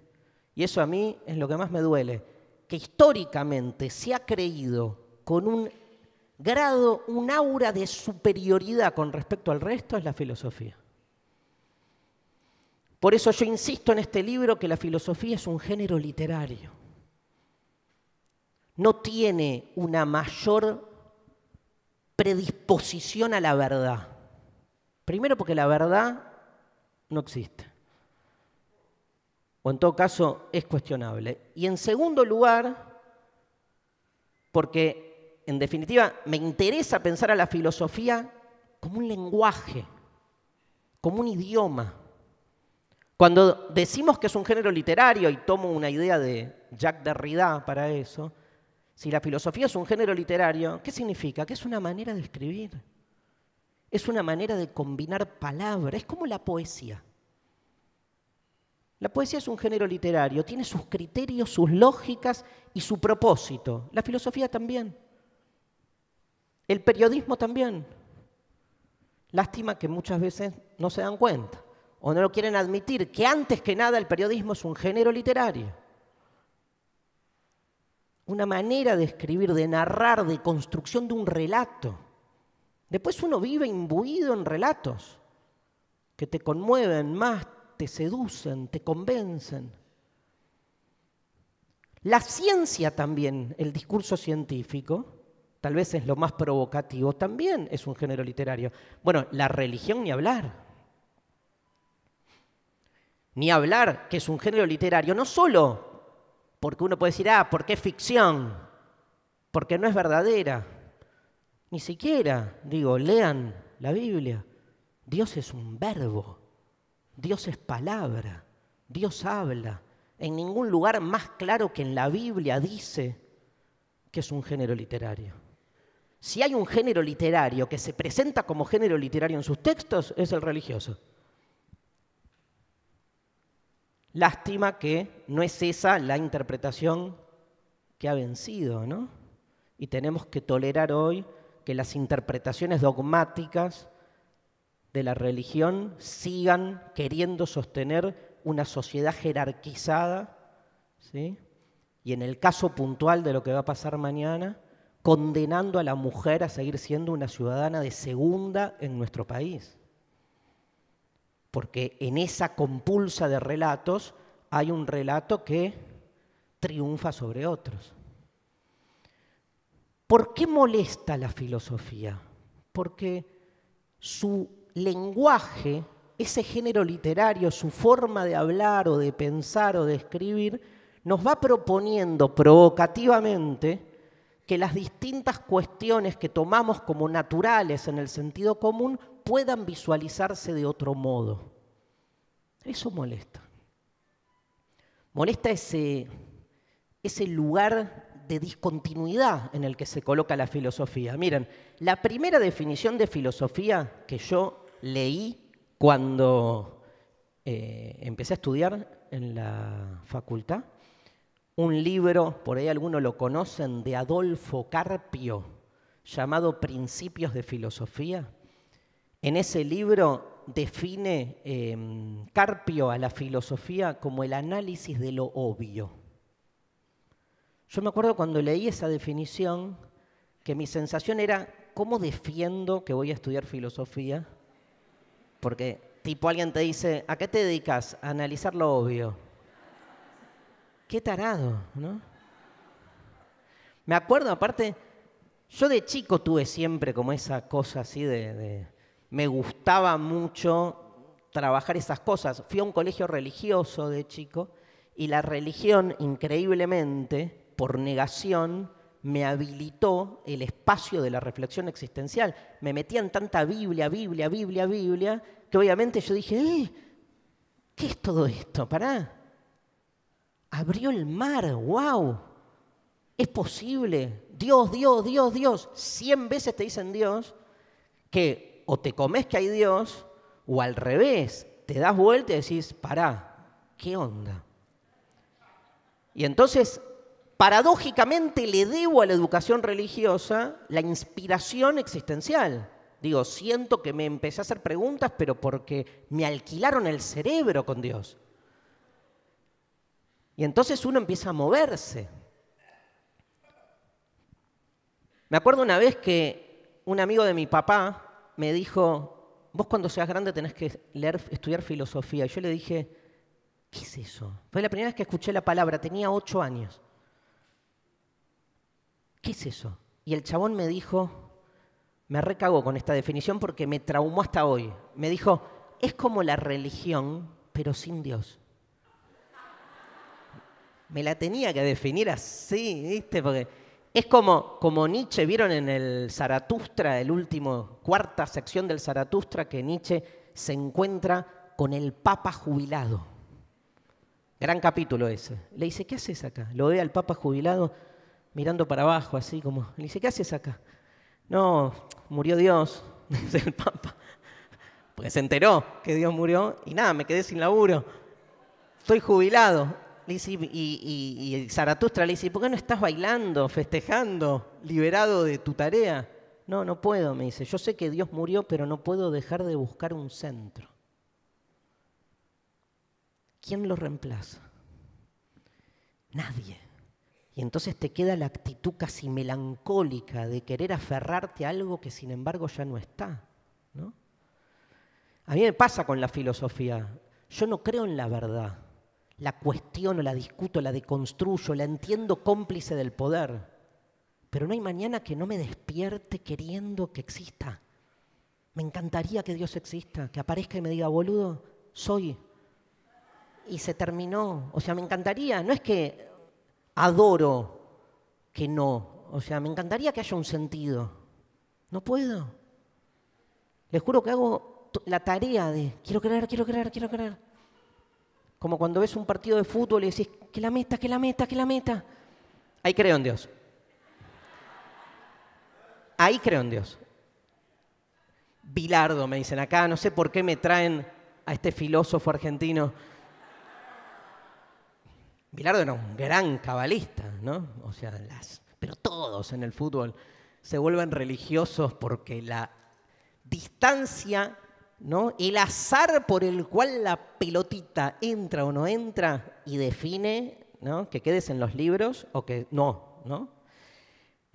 y eso a mí es lo que más me duele, que históricamente se ha creído con un grado, un aura de superioridad con respecto al resto, es la filosofía. Por eso yo insisto en este libro que la filosofía es un género literario. No tiene una mayor predisposición a la verdad. Primero porque la verdad no existe. O en todo caso es cuestionable. Y en segundo lugar, porque en definitiva me interesa pensar a la filosofía como un lenguaje, como un idioma. Cuando decimos que es un género literario, y tomo una idea de Jacques Derrida para eso, si la filosofía es un género literario, ¿qué significa? Que es una manera de escribir. Es una manera de combinar palabras, es como la poesía. La poesía es un género literario, tiene sus criterios, sus lógicas y su propósito. La filosofía también. El periodismo también. Lástima que muchas veces no se dan cuenta o no lo quieren admitir, que antes que nada el periodismo es un género literario. Una manera de escribir, de narrar, de construcción de un relato. Después uno vive imbuido en relatos que te conmueven más, te seducen, te convencen. La ciencia también, el discurso científico, tal vez es lo más provocativo, también es un género literario. Bueno, la religión ni hablar. Ni hablar que es un género literario, no solo porque uno puede decir, ah, porque es ficción, porque no es verdadera. Ni siquiera, digo, lean la Biblia. Dios es un verbo, Dios es palabra, Dios habla. En ningún lugar más claro que en la Biblia dice que es un género literario. Si hay un género literario que se presenta como género literario en sus textos, es el religioso. Lástima que no es esa la interpretación que ha vencido, ¿no? Y tenemos que tolerar hoy que las interpretaciones dogmáticas de la religión sigan queriendo sostener una sociedad jerarquizada, ¿sí? y en el caso puntual de lo que va a pasar mañana, condenando a la mujer a seguir siendo una ciudadana de segunda en nuestro país. Porque en esa compulsa de relatos hay un relato que triunfa sobre otros. ¿Por qué molesta la filosofía? Porque su lenguaje, ese género literario, su forma de hablar o de pensar o de escribir, nos va proponiendo provocativamente que las distintas cuestiones que tomamos como naturales en el sentido común puedan visualizarse de otro modo. Eso molesta. Molesta ese, ese lugar de discontinuidad en el que se coloca la filosofía. Miren, la primera definición de filosofía que yo leí cuando eh, empecé a estudiar en la facultad, un libro, por ahí algunos lo conocen, de Adolfo Carpio, llamado Principios de Filosofía. En ese libro define eh, Carpio a la filosofía como el análisis de lo obvio. Yo me acuerdo cuando leí esa definición que mi sensación era, ¿cómo defiendo que voy a estudiar filosofía? Porque tipo alguien te dice, ¿a qué te dedicas? A analizar lo obvio. Qué tarado, ¿no? Me acuerdo, aparte, yo de chico tuve siempre como esa cosa así de, de, me gustaba mucho trabajar esas cosas. Fui a un colegio religioso de chico y la religión, increíblemente, por negación, me habilitó el espacio de la reflexión existencial. Me metían tanta Biblia, Biblia, Biblia, Biblia, que obviamente yo dije, eh, ¿qué es todo esto? Pará. Abrió el mar, wow. Es posible. Dios, Dios, Dios, Dios. Cien veces te dicen Dios que o te comes que hay Dios o al revés, te das vuelta y decís, pará, ¿qué onda? Y entonces paradójicamente le debo a la educación religiosa la inspiración existencial. Digo, siento que me empecé a hacer preguntas, pero porque me alquilaron el cerebro con Dios. Y entonces uno empieza a moverse. Me acuerdo una vez que un amigo de mi papá me dijo, vos cuando seas grande tenés que leer, estudiar filosofía. Y yo le dije, ¿qué es eso? Fue la primera vez que escuché la palabra, tenía ocho años. ¿qué es eso? Y el chabón me dijo, me recago con esta definición porque me traumó hasta hoy. Me dijo, es como la religión, pero sin Dios. Me la tenía que definir así, ¿viste? Porque es como, como Nietzsche, vieron en el Zaratustra, el último, cuarta sección del Zaratustra, que Nietzsche se encuentra con el Papa jubilado. Gran capítulo ese. Le dice, ¿qué haces acá? Lo ve al Papa jubilado mirando para abajo, así como, le dice, ¿qué haces acá? No, murió Dios, dice el Papa, porque se enteró que Dios murió y nada, me quedé sin laburo, estoy jubilado. Le dice, y, y Zaratustra le dice, ¿por qué no estás bailando, festejando, liberado de tu tarea? No, no puedo, me dice, yo sé que Dios murió, pero no puedo dejar de buscar un centro. ¿Quién lo reemplaza? Nadie. Y entonces te queda la actitud casi melancólica de querer aferrarte a algo que sin embargo ya no está. ¿no? A mí me pasa con la filosofía. Yo no creo en la verdad. La cuestiono, la discuto, la deconstruyo, la entiendo cómplice del poder. Pero no hay mañana que no me despierte queriendo que exista. Me encantaría que Dios exista, que aparezca y me diga, boludo, soy. Y se terminó. O sea, me encantaría. No es que adoro que no. O sea, me encantaría que haya un sentido. No puedo. Les juro que hago la tarea de quiero creer, quiero creer, quiero creer. Como cuando ves un partido de fútbol y decís, que la meta, que la meta, que la meta. Ahí creo en Dios. Ahí creo en Dios. Bilardo, me dicen acá, no sé por qué me traen a este filósofo argentino. Bilardo era un gran cabalista, ¿no? O sea, las, pero todos en el fútbol se vuelven religiosos porque la distancia, ¿no? El azar por el cual la pelotita entra o no entra y define, ¿no? Que quedes en los libros o que no, ¿no?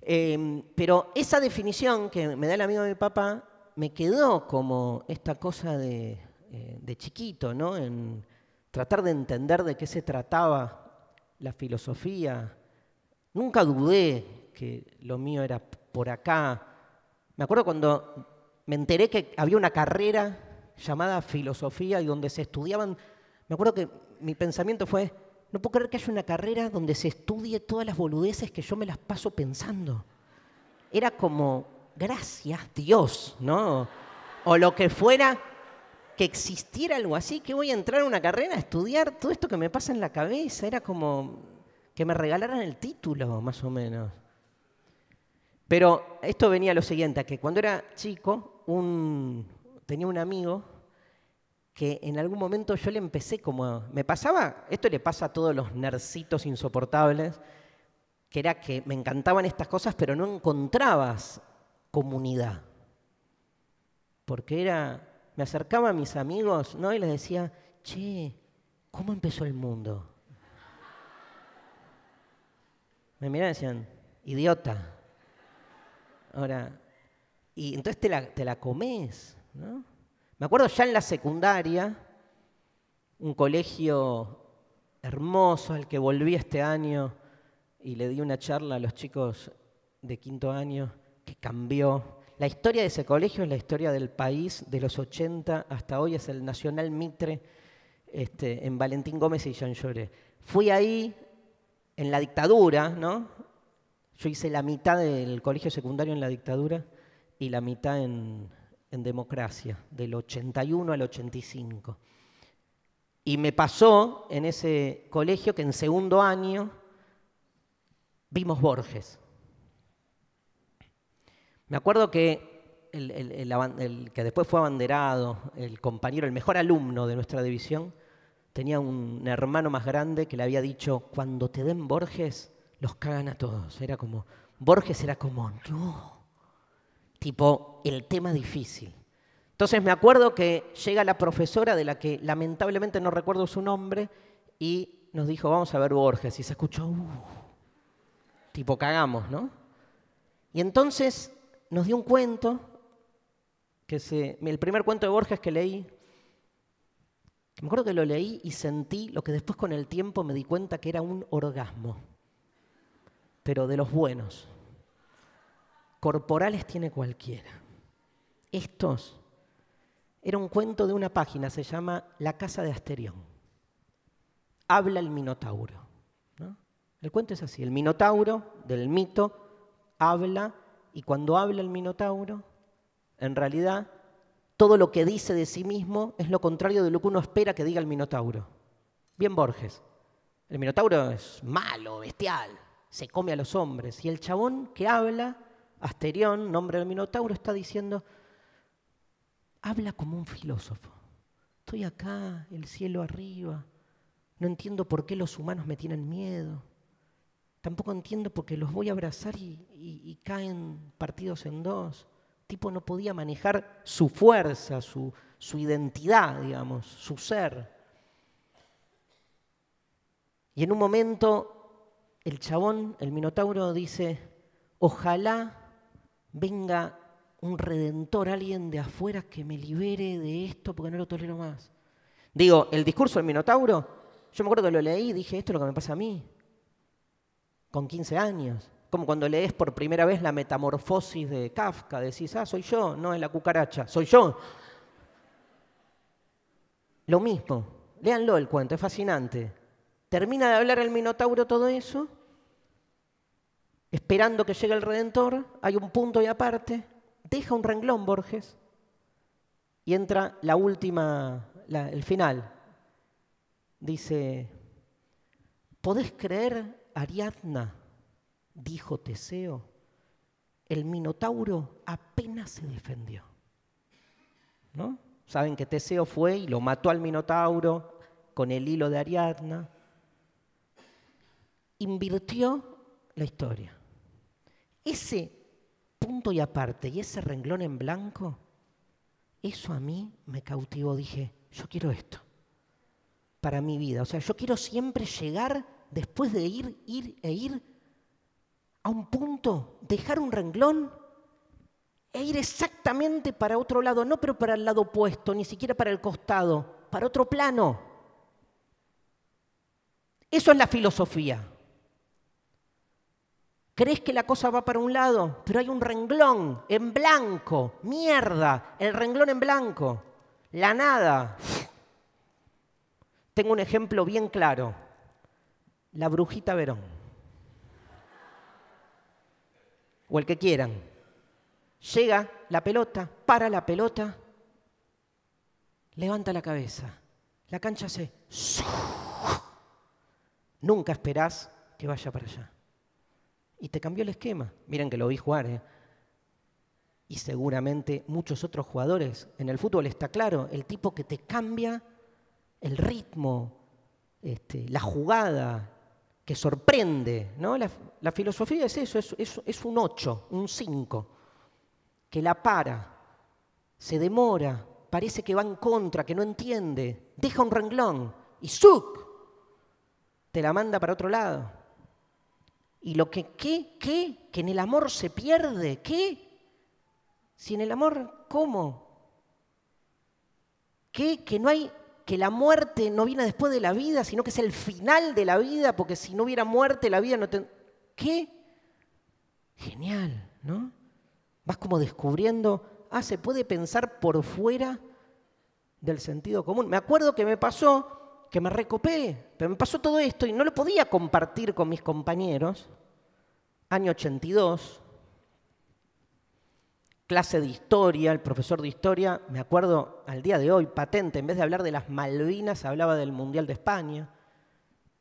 Em, pero esa definición que me da el amigo de mi papá me quedó como esta cosa de, eh, de chiquito, ¿no? En tratar de entender de qué se trataba la filosofía. Nunca dudé que lo mío era por acá. Me acuerdo cuando me enteré que había una carrera llamada filosofía y donde se estudiaban, me acuerdo que mi pensamiento fue, no puedo creer que haya una carrera donde se estudie todas las boludeces que yo me las paso pensando. Era como, gracias Dios, ¿no? O lo que fuera, que existiera algo así, que voy a entrar a una carrera a estudiar todo esto que me pasa en la cabeza. Era como que me regalaran el título, más o menos. Pero esto venía a lo siguiente, que cuando era chico, un, tenía un amigo que en algún momento yo le empecé como... me pasaba, esto le pasa a todos los nercitos insoportables, que era que me encantaban estas cosas, pero no encontrabas comunidad. Porque era me acercaba a mis amigos ¿no? y les decía, che, ¿cómo empezó el mundo? Me miraban y decían, idiota. Ahora, y entonces te la, te la comes, ¿no? Me acuerdo ya en la secundaria, un colegio hermoso al que volví este año y le di una charla a los chicos de quinto año que cambió la historia de ese colegio es la historia del país de los 80 hasta hoy, es el Nacional Mitre este, en Valentín Gómez y Jean Lloré. Fui ahí en la dictadura, ¿no? Yo hice la mitad del colegio secundario en la dictadura y la mitad en democracia, del 81 al 85. Y me pasó en ese colegio que en segundo año vimos Borges. Me acuerdo que el, que después fue abanderado, el compañero, el mejor alumno de nuestra división, tenía un hermano más grande que le había dicho, cuando te den Borges, los cagan a todos. Era como, Borges era como, no, tipo, el tema difícil. Entonces me acuerdo que llega la profesora de la que lamentablemente no recuerdo su nombre y nos dijo, vamos a ver Borges. Y se escuchó, uh, tipo, cagamos, ¿no? Y entonces nos dio un cuento, que el primer cuento de Borges que leí, me acuerdo que lo leí y sentí lo que después con el tiempo me di cuenta que era un orgasmo, pero de los buenos. Corporales tiene cualquiera. Estos, era un cuento de una página, se llama La casa de Asterión. Habla el Minotauro. El cuento es así, el Minotauro del mito habla y cuando habla el Minotauro, en realidad todo lo que dice de sí mismo es lo contrario de lo que uno espera que diga el Minotauro. Bien Borges, el Minotauro es malo, bestial, se come a los hombres y el chabón que habla, Asterión, nombre del Minotauro, está diciendo, habla como un filósofo. Estoy acá, el cielo arriba, no entiendo por qué los humanos me tienen miedo. Tampoco entiendo porque los voy a abrazar y, caen partidos en dos. tipo no podía manejar su fuerza, su, su identidad, digamos, su ser. Y en un momento el chabón, el Minotauro, dice, ojalá venga un redentor, alguien de afuera que me libere de esto porque no lo tolero más. Digo, el discurso del Minotauro, yo me acuerdo que lo leí y dije, esto es lo que me pasa a mí con 15 años. Como cuando lees por primera vez la metamorfosis de Kafka, decís, ah, soy yo, no es la cucaracha, soy yo. Lo mismo, léanlo el cuento, es fascinante. Termina de hablar el Minotauro todo eso, esperando que llegue el Redentor, hay un punto y aparte, deja un renglón Borges y entra la última, el final. Dice, ¿podés creer Ariadna, dijo Teseo, el Minotauro apenas se defendió. ¿No? Saben que Teseo fue y lo mató al Minotauro con el hilo de Ariadna. Invirtió la historia. Ese punto y aparte y ese renglón en blanco, eso a mí me cautivó. Dije, yo quiero esto para mi vida. O sea, yo quiero siempre llegar después de ir, ir e ir a un punto, dejar un renglón e ir exactamente para otro lado, no pero para el lado opuesto, ni siquiera para el costado, para otro plano. Eso es la filosofía. Crees que la cosa va para un lado, pero hay un renglón en blanco, mierda, el renglón en blanco, la nada. Tengo un ejemplo bien claro. La brujita Verón. O el que quieran. Llega la pelota, para la pelota, levanta la cabeza. La cancha se... Nunca esperás que vaya para allá. Y te cambió el esquema. Miren que lo vi jugar. ¿eh? Y seguramente muchos otros jugadores. En el fútbol está claro, el tipo que te cambia el ritmo, este, la jugada, que sorprende. ¿no? La, filosofía es eso, es, un 8, un 5, que la para, se demora, parece que va en contra, que no entiende, deja un renglón y ¡zuc! te la manda para otro lado. Y lo que, ¿qué? ¿Qué? Que en el amor se pierde, ¿qué? Si en el amor, ¿cómo? ¿Qué? Que no hay que la muerte no viene después de la vida, sino que es el final de la vida, porque si no hubiera muerte, la vida no tendría... ¿Qué? Genial, ¿no? Vas como descubriendo, ah, se puede pensar por fuera del sentido común. Me acuerdo que me pasó que me recopé, pero me pasó todo esto y no lo podía compartir con mis compañeros. Año 82, clase de historia, el profesor de historia, me acuerdo al día de hoy, patente, en vez de hablar de las Malvinas, hablaba del Mundial de España.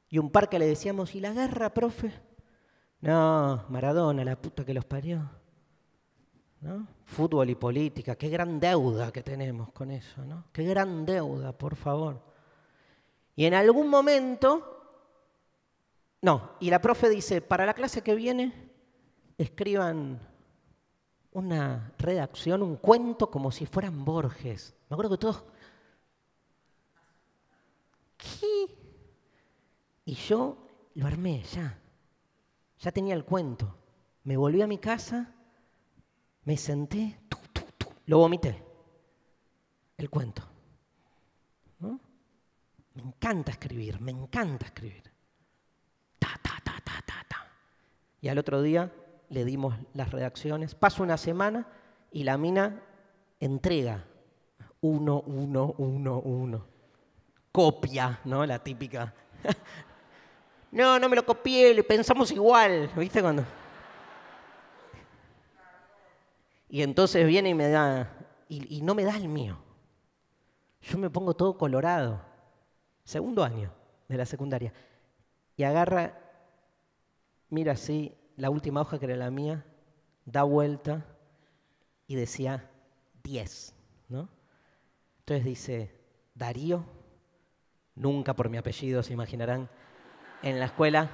Y un par que le decíamos, ¿y la guerra, profe? No, Maradona, la puta que los parió. ¿No? Fútbol y política, qué gran deuda que tenemos con eso, ¿no? Qué gran deuda, por favor. Y en algún momento, no, y la profe dice, para la clase que viene, escriban una redacción, un cuento como si fueran Borges. Me acuerdo que todos... ¿Qué? Y yo lo armé ya. Ya tenía el cuento. Me volví a mi casa, me senté, lo vomité. El cuento. Me encanta escribir, me encanta escribir. ta, ta, ta, ta, ta. Y al otro día le dimos las redacciones, pasa una semana y la mina entrega uno, uno, uno, uno. Copia, ¿no? La típica. no, no me lo copié, le pensamos igual, ¿viste? Cuando... Y entonces viene y me da, y, y no me da el mío. Yo me pongo todo colorado, segundo año de la secundaria, y agarra, mira así, la última hoja que era la mía, da vuelta y decía 10, ¿no? Entonces dice, Darío, nunca por mi apellido, se imaginarán, en la escuela,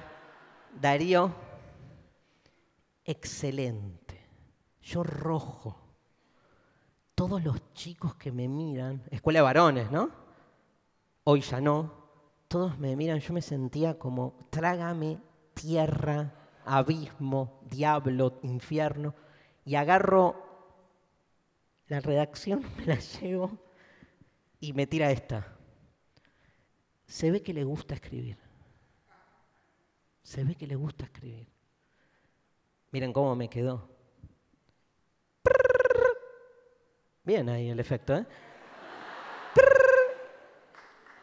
Darío, excelente, yo rojo. Todos los chicos que me miran, escuela de varones, ¿no? Hoy ya no, todos me miran, yo me sentía como, trágame tierra abismo, diablo, infierno, y agarro la redacción, me la llevo y me tira esta. Se ve que le gusta escribir. Se ve que le gusta escribir. Miren cómo me quedó. Bien ahí el efecto, ¿eh?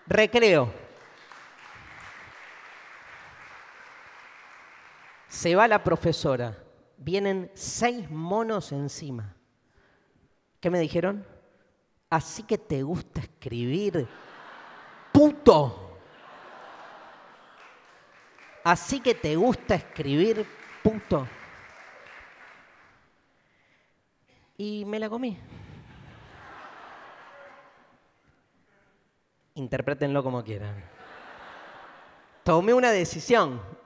Recreo. Se va la profesora. Vienen seis monos encima. ¿Qué me dijeron? Así que te gusta escribir. Puto. Así que te gusta escribir. Puto. Y me la comí. Interpretenlo como quieran. Tomé una decisión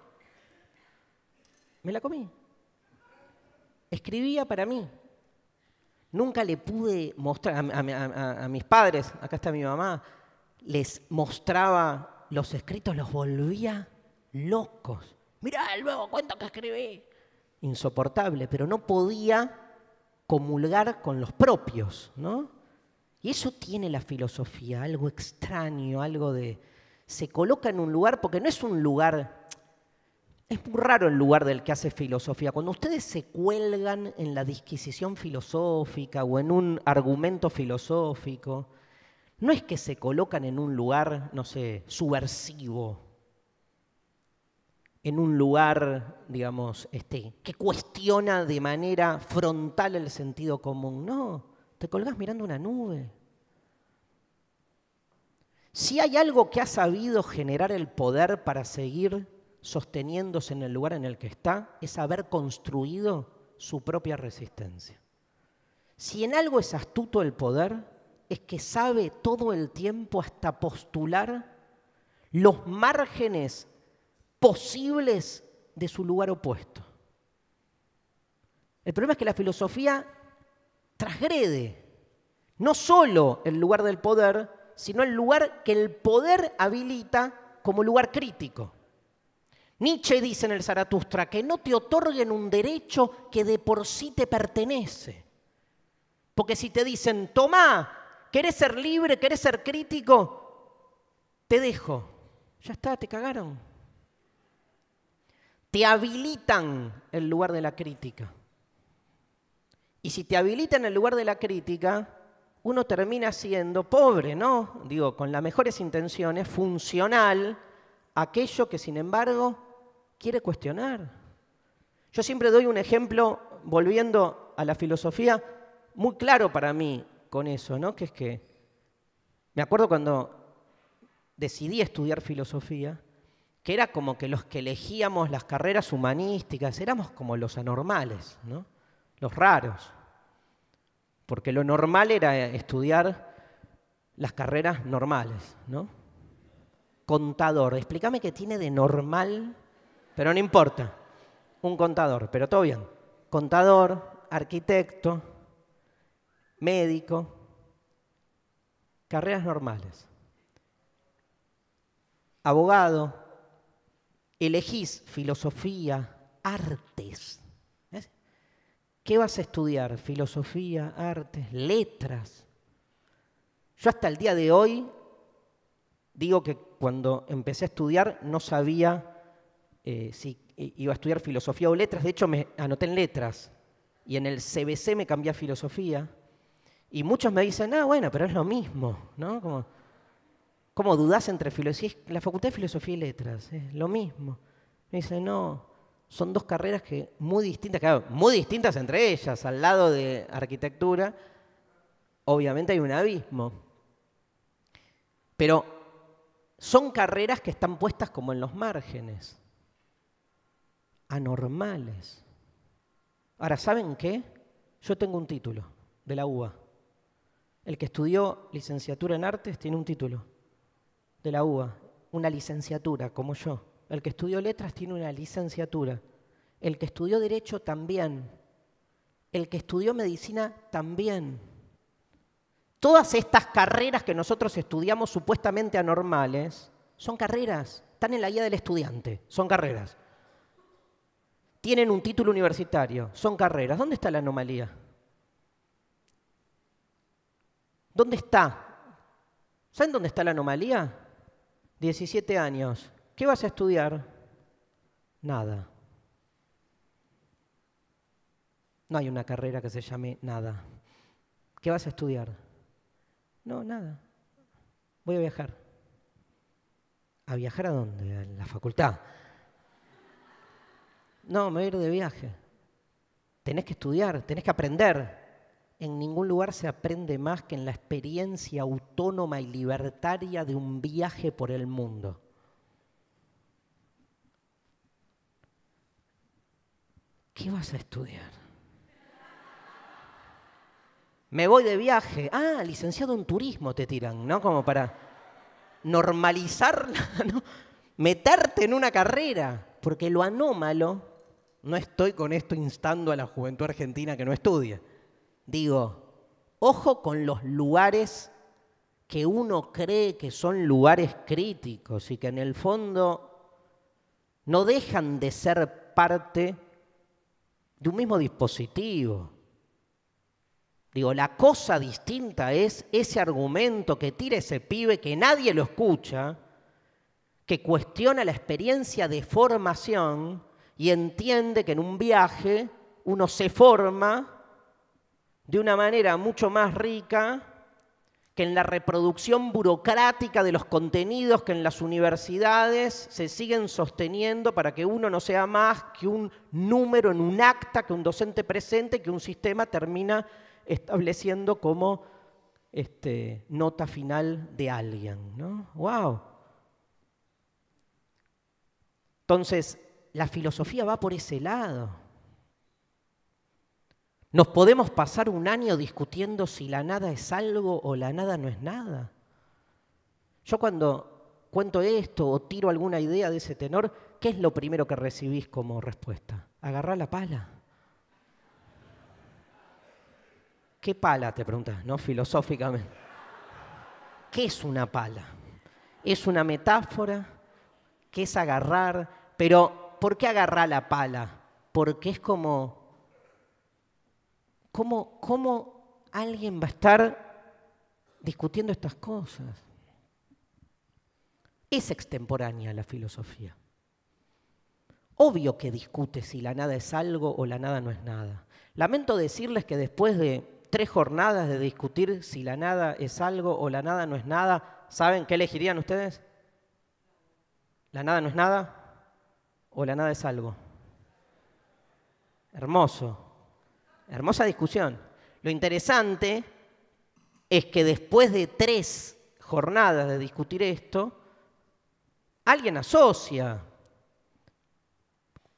me la comí. Escribía para mí. Nunca le pude mostrar, a, mis padres, acá está mi mamá, les mostraba los escritos, los volvía locos. Mirá el nuevo cuento que escribí. Insoportable, pero no podía comulgar con los propios, ¿no? Y eso tiene la filosofía, algo extraño, algo de... Se coloca en un lugar, porque no es un lugar es muy raro el lugar del que hace filosofía. Cuando ustedes se cuelgan en la disquisición filosófica o en un argumento filosófico, no es que se colocan en un lugar, no sé, subversivo, en un lugar, digamos, este, que cuestiona de manera frontal el sentido común. No, te colgas mirando una nube. Si hay algo que ha sabido generar el poder para seguir sosteniéndose en el lugar en el que está, es haber construido su propia resistencia. Si en algo es astuto el poder, es que sabe todo el tiempo hasta postular los márgenes posibles de su lugar opuesto. El problema es que la filosofía transgrede no solo el lugar del poder, sino el lugar que el poder habilita como lugar crítico. Nietzsche dice en el Zaratustra que no te otorguen un derecho que de por sí te pertenece. Porque si te dicen, tomá, querés ser libre, querés ser crítico, te dejo. Ya está, te cagaron. Te habilitan el lugar de la crítica. Y si te habilitan el lugar de la crítica, uno termina siendo pobre, ¿no? Digo, con las mejores intenciones, funcional, aquello que sin embargo quiere cuestionar. Yo siempre doy un ejemplo, volviendo a la filosofía, muy claro para mí con eso, ¿no? Que es que me acuerdo cuando decidí estudiar filosofía, que era como que los que elegíamos las carreras humanísticas éramos como los anormales, ¿no? Los raros. Porque lo normal era estudiar las carreras normales, ¿no? contador. Explícame qué tiene de normal, pero no importa. Un contador, pero todo bien. Contador, arquitecto, médico, carreras normales. Abogado, elegís filosofía, artes. ¿Qué vas a estudiar? Filosofía, artes, letras. Yo hasta el día de hoy digo que cuando empecé a estudiar no sabía eh, si iba a estudiar filosofía o letras, de hecho me anoté en letras y en el CBC me cambié a filosofía y muchos me dicen, ah, bueno, pero es lo mismo, ¿no? Como, ¿Cómo dudás entre filosofía? La Facultad de Filosofía y Letras, es lo mismo. Me dicen, no, son dos carreras que muy distintas, claro, muy distintas entre ellas, al lado de arquitectura, obviamente hay un abismo. Pero son carreras que están puestas como en los márgenes, anormales. Ahora, ¿saben qué? Yo tengo un título de la UBA. El que estudió licenciatura en artes tiene un título de la UBA, una licenciatura, como yo. El que estudió letras tiene una licenciatura. El que estudió derecho también. El que estudió medicina también. Todas estas carreras que nosotros estudiamos supuestamente anormales son carreras, están en la guía del estudiante, son carreras. Tienen un título universitario, son carreras. ¿Dónde está la anomalía? ¿Dónde está? ¿Saben dónde está la anomalía? 17 años. ¿Qué vas a estudiar? Nada. No hay una carrera que se llame nada. ¿Qué vas a estudiar? No, nada. Voy a viajar. ¿A viajar a dónde? A la facultad. No, me voy a ir de viaje. Tenés que estudiar, tenés que aprender. En ningún lugar se aprende más que en la experiencia autónoma y libertaria de un viaje por el mundo. ¿Qué vas a estudiar? Me voy de viaje. Ah, licenciado en turismo te tiran, ¿no? Como para normalizarla, ¿no? meterte en una carrera, porque lo anómalo, no estoy con esto instando a la juventud argentina que no estudie. Digo, ojo con los lugares que uno cree que son lugares críticos y que en el fondo no dejan de ser parte de un mismo dispositivo. Digo, la cosa distinta es ese argumento que tira ese pibe que nadie lo escucha, que cuestiona la experiencia de formación y entiende que en un viaje uno se forma de una manera mucho más rica que en la reproducción burocrática de los contenidos que en las universidades se siguen sosteniendo para que uno no sea más que un número en un acta que un docente presente, que un sistema termina estableciendo como este, nota final de alguien. ¿no? ¡Wow! Entonces, la filosofía va por ese lado. Nos podemos pasar un año discutiendo si la nada es algo o la nada no es nada. Yo cuando cuento esto o tiro alguna idea de ese tenor, ¿qué es lo primero que recibís como respuesta? Agarrá la pala. ¿Qué pala? Te preguntas, ¿no? Filosóficamente. ¿Qué es una pala? ¿Es una metáfora? ¿Qué es agarrar? Pero, ¿por qué agarrar la pala? Porque es como, cómo alguien va a estar discutiendo estas cosas? Es extemporánea la filosofía. Obvio que discute si la nada es algo o la nada no es nada. Lamento decirles que después de tres jornadas de discutir si la nada es algo o la nada no es nada, ¿saben qué elegirían ustedes? ¿La nada no es nada o la nada es algo? Hermoso, hermosa discusión. Lo interesante es que después de tres jornadas de discutir esto, alguien asocia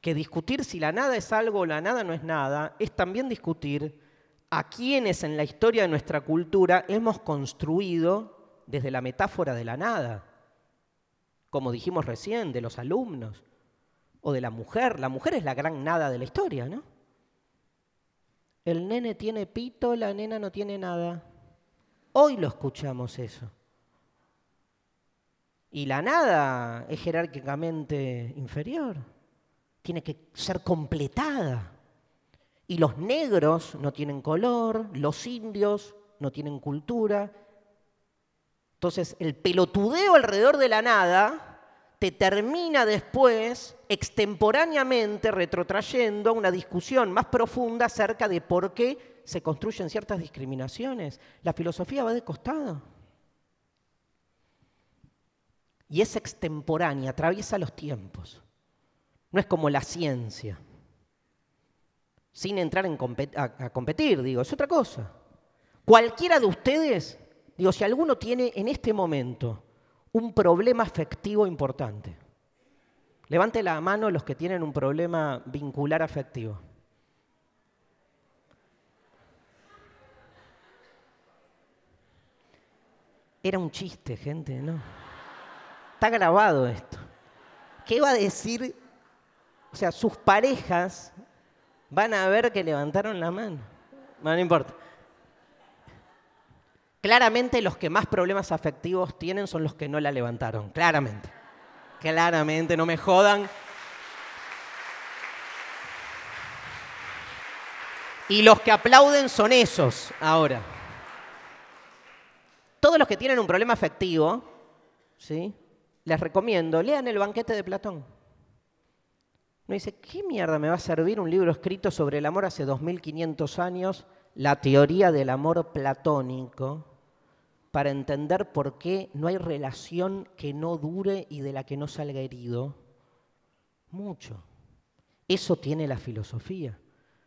que discutir si la nada es algo o la nada no es nada es también discutir a quienes en la historia de nuestra cultura hemos construido desde la metáfora de la nada, como dijimos recién, de los alumnos o de la mujer. La mujer es la gran nada de la historia, ¿no? El nene tiene pito, la nena no tiene nada. Hoy lo escuchamos eso. Y la nada es jerárquicamente inferior. Tiene que ser completada. Y los negros no tienen color, los indios no tienen cultura. Entonces, el pelotudeo alrededor de la nada te termina después extemporáneamente retrotrayendo a una discusión más profunda acerca de por qué se construyen ciertas discriminaciones. La filosofía va de costado. Y es extemporánea, atraviesa los tiempos. No es como la ciencia sin entrar a, a competir, digo, es otra cosa. Cualquiera de ustedes, digo, si alguno tiene en este momento un problema afectivo importante, levante la mano los que tienen un problema vincular afectivo. Era un chiste, gente, ¿no? Está grabado esto. ¿Qué va a decir? O sea, sus parejas Van a ver que levantaron la mano. no importa. Claramente los que más problemas afectivos tienen son los que no la levantaron, claramente. Claramente, no me jodan. Y los que aplauden son esos ahora. Todos los que tienen un problema afectivo, ¿sí? les recomiendo, lean el banquete de Platón. Uno dice, ¿qué mierda me va a servir un libro escrito sobre el amor hace 2500 años, la teoría del amor platónico, para entender por qué no hay relación que no dure y de la que no salga herido? Mucho. Eso tiene la filosofía.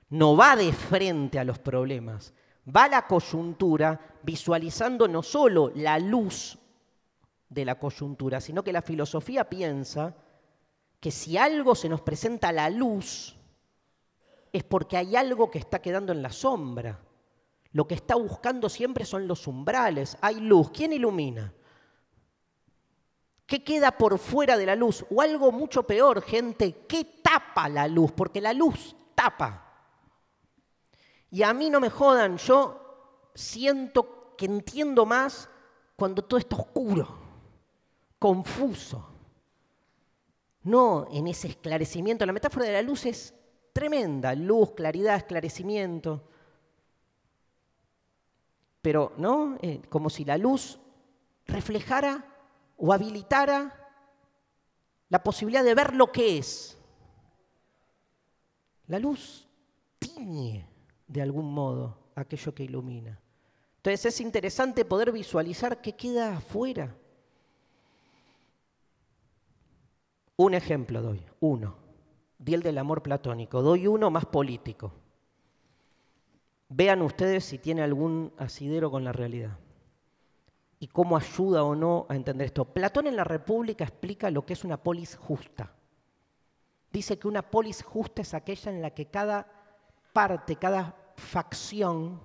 No va de frente a los problemas, va a la coyuntura visualizando no solo la luz de la coyuntura, sino que la filosofía piensa que si algo se nos presenta a la luz, es porque hay algo que está quedando en la sombra. Lo que está buscando siempre son los umbrales. Hay luz. ¿Quién ilumina? ¿Qué queda por fuera de la luz? O algo mucho peor, gente, ¿qué tapa la luz? Porque la luz tapa. Y a mí no me jodan, yo siento que entiendo más cuando todo está oscuro, confuso no en ese esclarecimiento. La metáfora de la luz es tremenda, luz, claridad, esclarecimiento. Pero, ¿no? Eh, como si la luz reflejara o habilitara la posibilidad de ver lo que es. La luz tiñe de algún modo aquello que ilumina. Entonces es interesante poder visualizar qué queda afuera Un ejemplo doy, uno. Di el del amor platónico, doy uno más político. Vean ustedes si tiene algún asidero con la realidad y cómo ayuda o no a entender esto. Platón en la República explica lo que es una polis justa. Dice que una polis justa es aquella en la que cada parte, cada facción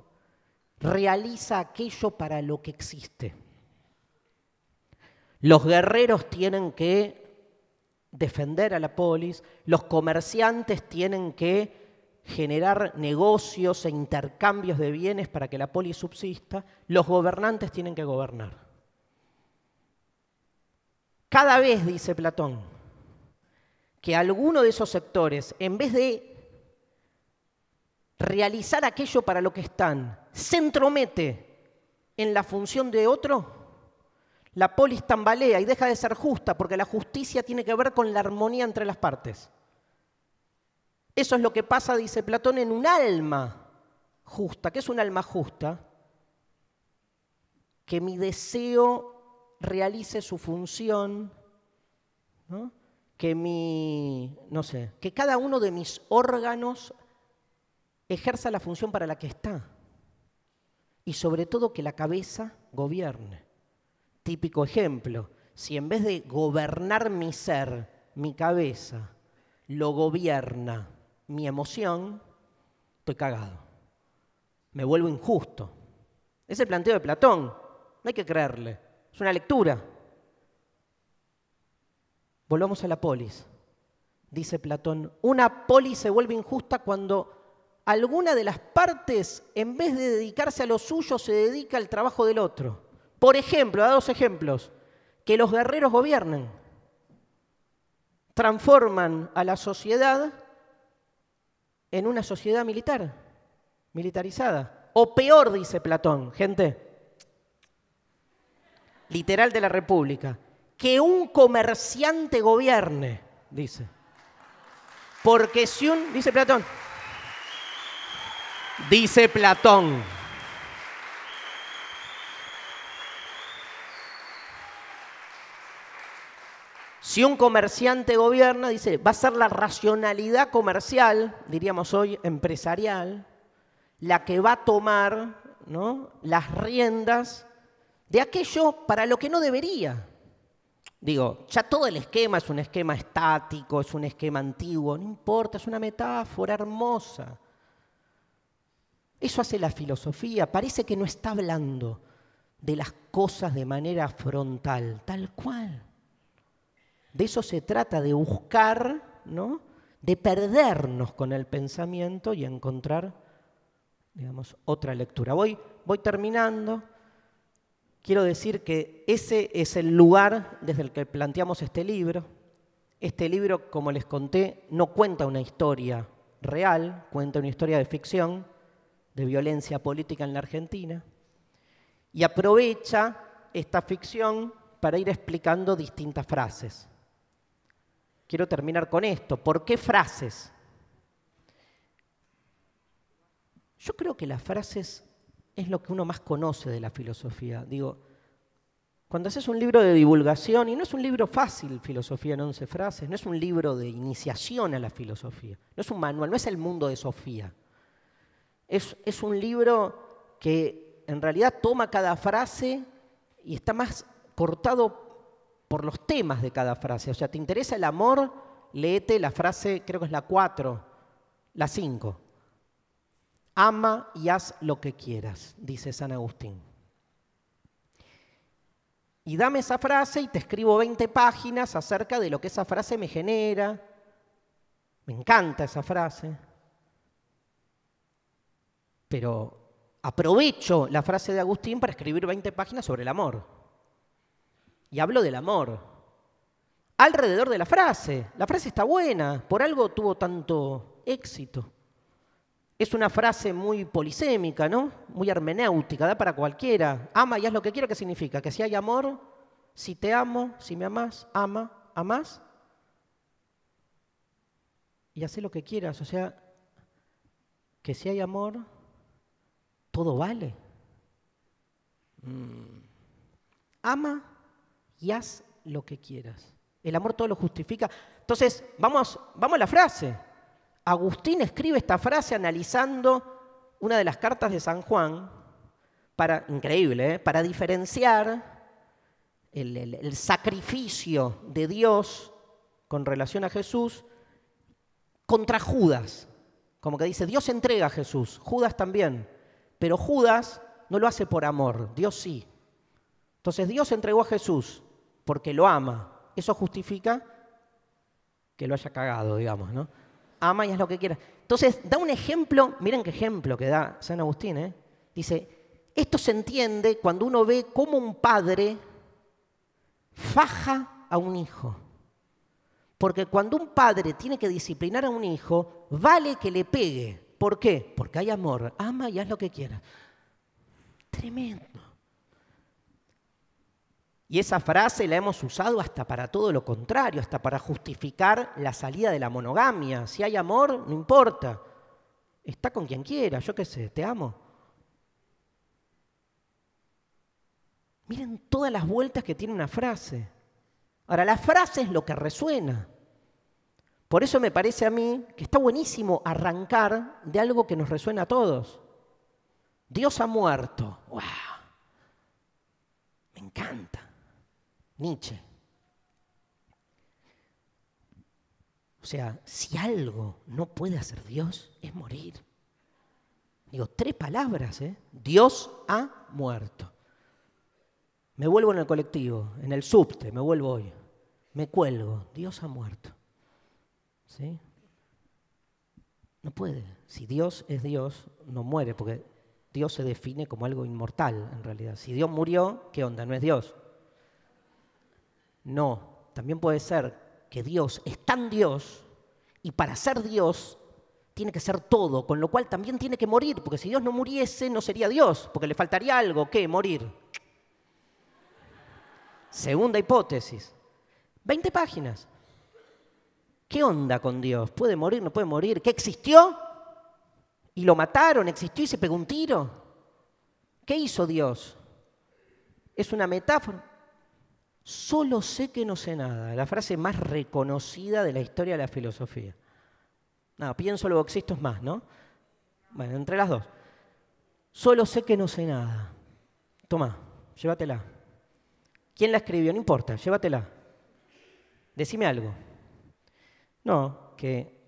realiza aquello para lo que existe. Los guerreros tienen que defender a la polis, los comerciantes tienen que generar negocios e intercambios de bienes para que la polis subsista, los gobernantes tienen que gobernar. Cada vez, dice Platón, que alguno de esos sectores, en vez de realizar aquello para lo que están, se entromete en la función de otro, la polis tambalea y deja de ser justa porque la justicia tiene que ver con la armonía entre las partes. Eso es lo que pasa, dice Platón, en un alma justa. ¿Qué es un alma justa? Que mi deseo realice su función, que mi, no sé, que cada uno de mis órganos ejerza la función para la que está. Y sobre todo que la cabeza gobierne. Típico ejemplo, si en vez de gobernar mi ser, mi cabeza, lo gobierna mi emoción, estoy cagado. Me vuelvo injusto. Es el planteo de Platón, no hay que creerle, es una lectura. Volvamos a la polis. Dice Platón, una polis se vuelve injusta cuando alguna de las partes, en vez de dedicarse a lo suyo, se dedica al trabajo del otro. Por ejemplo, da dos ejemplos, que los guerreros gobiernen, transforman a la sociedad en una sociedad militar, militarizada. O peor, dice Platón, gente, literal de la República, que un comerciante gobierne, dice. Porque si un, dice Platón, dice Platón, Si un comerciante gobierna, dice, va a ser la racionalidad comercial, diríamos hoy empresarial, la que va a tomar las riendas de aquello para lo que no debería. Digo, ya todo el esquema es un esquema estático, es un esquema antiguo, no importa, es una metáfora hermosa. Eso hace la filosofía, parece que no está hablando de las cosas de manera frontal, tal cual. De eso se trata, de buscar, ¿no? de perdernos con el pensamiento y encontrar, digamos, otra lectura. Voy, voy terminando. Quiero decir que ese es el lugar desde el que planteamos este libro. Este libro, como les conté, no cuenta una historia real, cuenta una historia de ficción, de violencia política en la Argentina, y aprovecha esta ficción para ir explicando distintas frases quiero terminar con esto. ¿Por qué frases? Yo creo que las frases es lo que uno más conoce de la filosofía. Digo, cuando haces un libro de divulgación, y no es un libro fácil, Filosofía en 11 frases, no es un libro de iniciación a la filosofía, no es un manual, no es el mundo de Sofía. Es, es un libro que en realidad toma cada frase y está más cortado por los temas de cada frase. O sea, ¿te interesa el amor? Léete la frase, creo que es la 4, la 5. Ama y haz lo que quieras, dice San Agustín. Y dame esa frase y te escribo 20 páginas acerca de lo que esa frase me genera. Me encanta esa frase. Pero aprovecho la frase de Agustín para escribir 20 páginas sobre el amor. Y habló del amor. Alrededor de la frase. La frase está buena, por algo tuvo tanto éxito. Es una frase muy polisémica, ¿no? Muy hermenéutica, da para cualquiera. Ama y haz lo que quiero, ¿qué significa? Que si hay amor, si te amo, si me amas, ama, amas. Y hace lo que quieras, o sea, que si hay amor, todo vale. Mm. Ama y haz lo que quieras. El amor todo lo justifica. Entonces, vamos, vamos a la frase. Agustín escribe esta frase analizando una de las cartas de San Juan, para, increíble, ¿eh? para diferenciar el, el sacrificio de Dios con relación a Jesús contra Judas. Como que dice, Dios entrega a Jesús, Judas también, pero Judas no lo hace por amor, Dios sí. Entonces Dios entregó a Jesús, porque lo ama. Eso justifica que lo haya cagado, digamos, ¿no? Ama y haz lo que quiera. Entonces, da un ejemplo, miren qué ejemplo que da San Agustín, ¿eh? Dice, esto se entiende cuando uno ve cómo un padre faja a un hijo. Porque cuando un padre tiene que disciplinar a un hijo, vale que le pegue. ¿Por qué? Porque hay amor. Ama y haz lo que quiera. Tremendo. Y esa frase la hemos usado hasta para todo lo contrario, hasta para justificar la salida de la monogamia. Si hay amor, no importa. Está con quien quiera, yo qué sé, te amo. Miren todas las vueltas que tiene una frase. Ahora, la frase es lo que resuena. Por eso me parece a mí que está buenísimo arrancar de algo que nos resuena a todos. Dios ha muerto. ¡Wow! Me encanta. Nietzsche. O sea, si algo no puede hacer Dios es morir. Digo, tres palabras, ¿eh? Dios ha muerto. Me vuelvo en el colectivo, en el subte, me vuelvo hoy. Me cuelgo, Dios ha muerto. ¿Sí? No puede. Si Dios es Dios, no muere, porque Dios se define como algo inmortal, en realidad. Si Dios murió, ¿qué onda? No es Dios. No, también puede ser que Dios es tan Dios y para ser Dios tiene que ser todo, con lo cual también tiene que morir, porque si Dios no muriese no sería Dios, porque le faltaría algo, ¿qué? Morir. Segunda hipótesis. 20 páginas. ¿Qué onda con Dios? ¿Puede morir? ¿No puede morir? ¿Qué existió? ¿Y lo mataron? ¿Existió y se pegó un tiro? ¿Qué hizo Dios? ¿Es una metáfora? Solo sé que no sé nada, la frase más reconocida de la historia de la filosofía. No, pienso lo existo es más, ¿no? Bueno, entre las dos. Solo sé que no sé nada. Toma, llévatela. ¿Quién la escribió? No importa, llévatela. Decime algo. No, que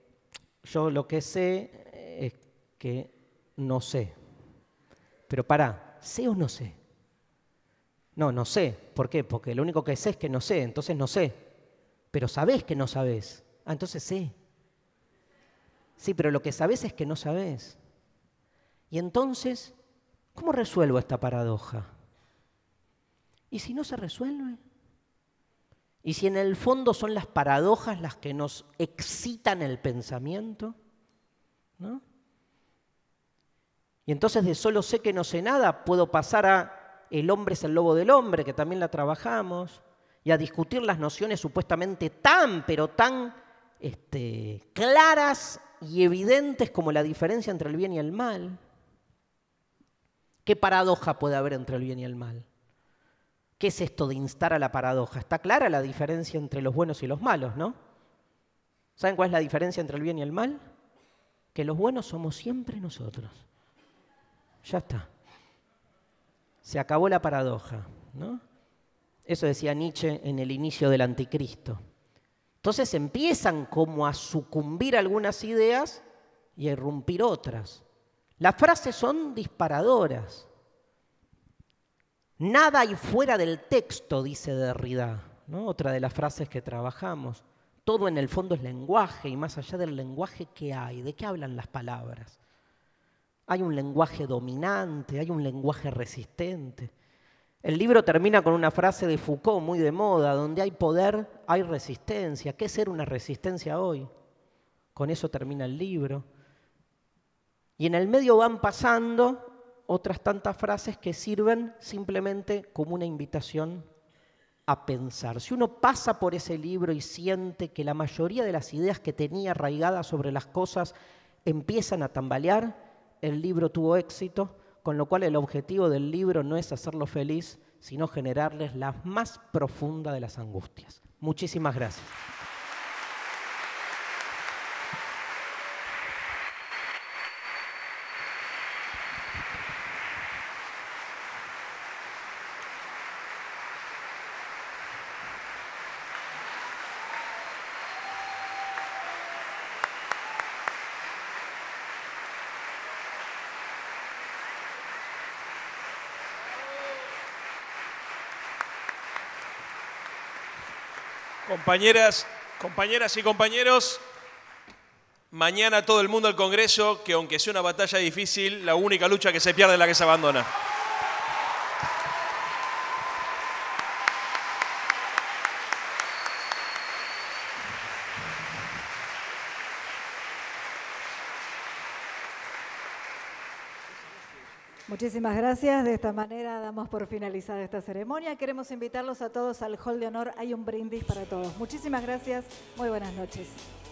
yo lo que sé es que no sé. Pero pará, ¿sé o no sé? No, no sé. ¿Por qué? Porque lo único que sé es que no sé, entonces no sé. Pero sabés que no sabés. Ah, entonces sé. Sí, pero lo que sabés es que no sabés. Y entonces, ¿cómo resuelvo esta paradoja? ¿Y si no se resuelve? ¿Y si en el fondo son las paradojas las que nos excitan el pensamiento? ¿No? Y entonces de solo sé que no sé nada puedo pasar a el hombre es el lobo del hombre, que también la trabajamos, y a discutir las nociones supuestamente tan, pero tan este, claras y evidentes como la diferencia entre el bien y el mal. ¿Qué paradoja puede haber entre el bien y el mal? ¿Qué es esto de instar a la paradoja? Está clara la diferencia entre los buenos y los malos, ¿no? ¿Saben cuál es la diferencia entre el bien y el mal? Que los buenos somos siempre nosotros. Ya está. Se acabó la paradoja. ¿no? Eso decía Nietzsche en el inicio del anticristo. Entonces empiezan como a sucumbir algunas ideas y a irrumpir otras. Las frases son disparadoras. Nada hay fuera del texto, dice Derrida, ¿no? otra de las frases que trabajamos. Todo en el fondo es lenguaje y más allá del lenguaje, ¿qué hay? ¿De qué hablan las palabras? Hay un lenguaje dominante, hay un lenguaje resistente. El libro termina con una frase de Foucault muy de moda, donde hay poder, hay resistencia. ¿Qué es ser una resistencia hoy? Con eso termina el libro. Y en el medio van pasando otras tantas frases que sirven simplemente como una invitación a pensar. Si uno pasa por ese libro y siente que la mayoría de las ideas que tenía arraigadas sobre las cosas empiezan a tambalear, el libro tuvo éxito, con lo cual el objetivo del libro no es hacerlo feliz, sino generarles la más profunda de las angustias. Muchísimas gracias. Compañeras, compañeras y compañeros, mañana todo el mundo al Congreso, que aunque sea una batalla difícil, la única lucha que se pierde es la que se abandona. Muchísimas gracias. De esta manera damos por finalizada esta ceremonia. Queremos invitarlos a todos al Hall de Honor. Hay un brindis para todos. Muchísimas gracias. Muy buenas noches.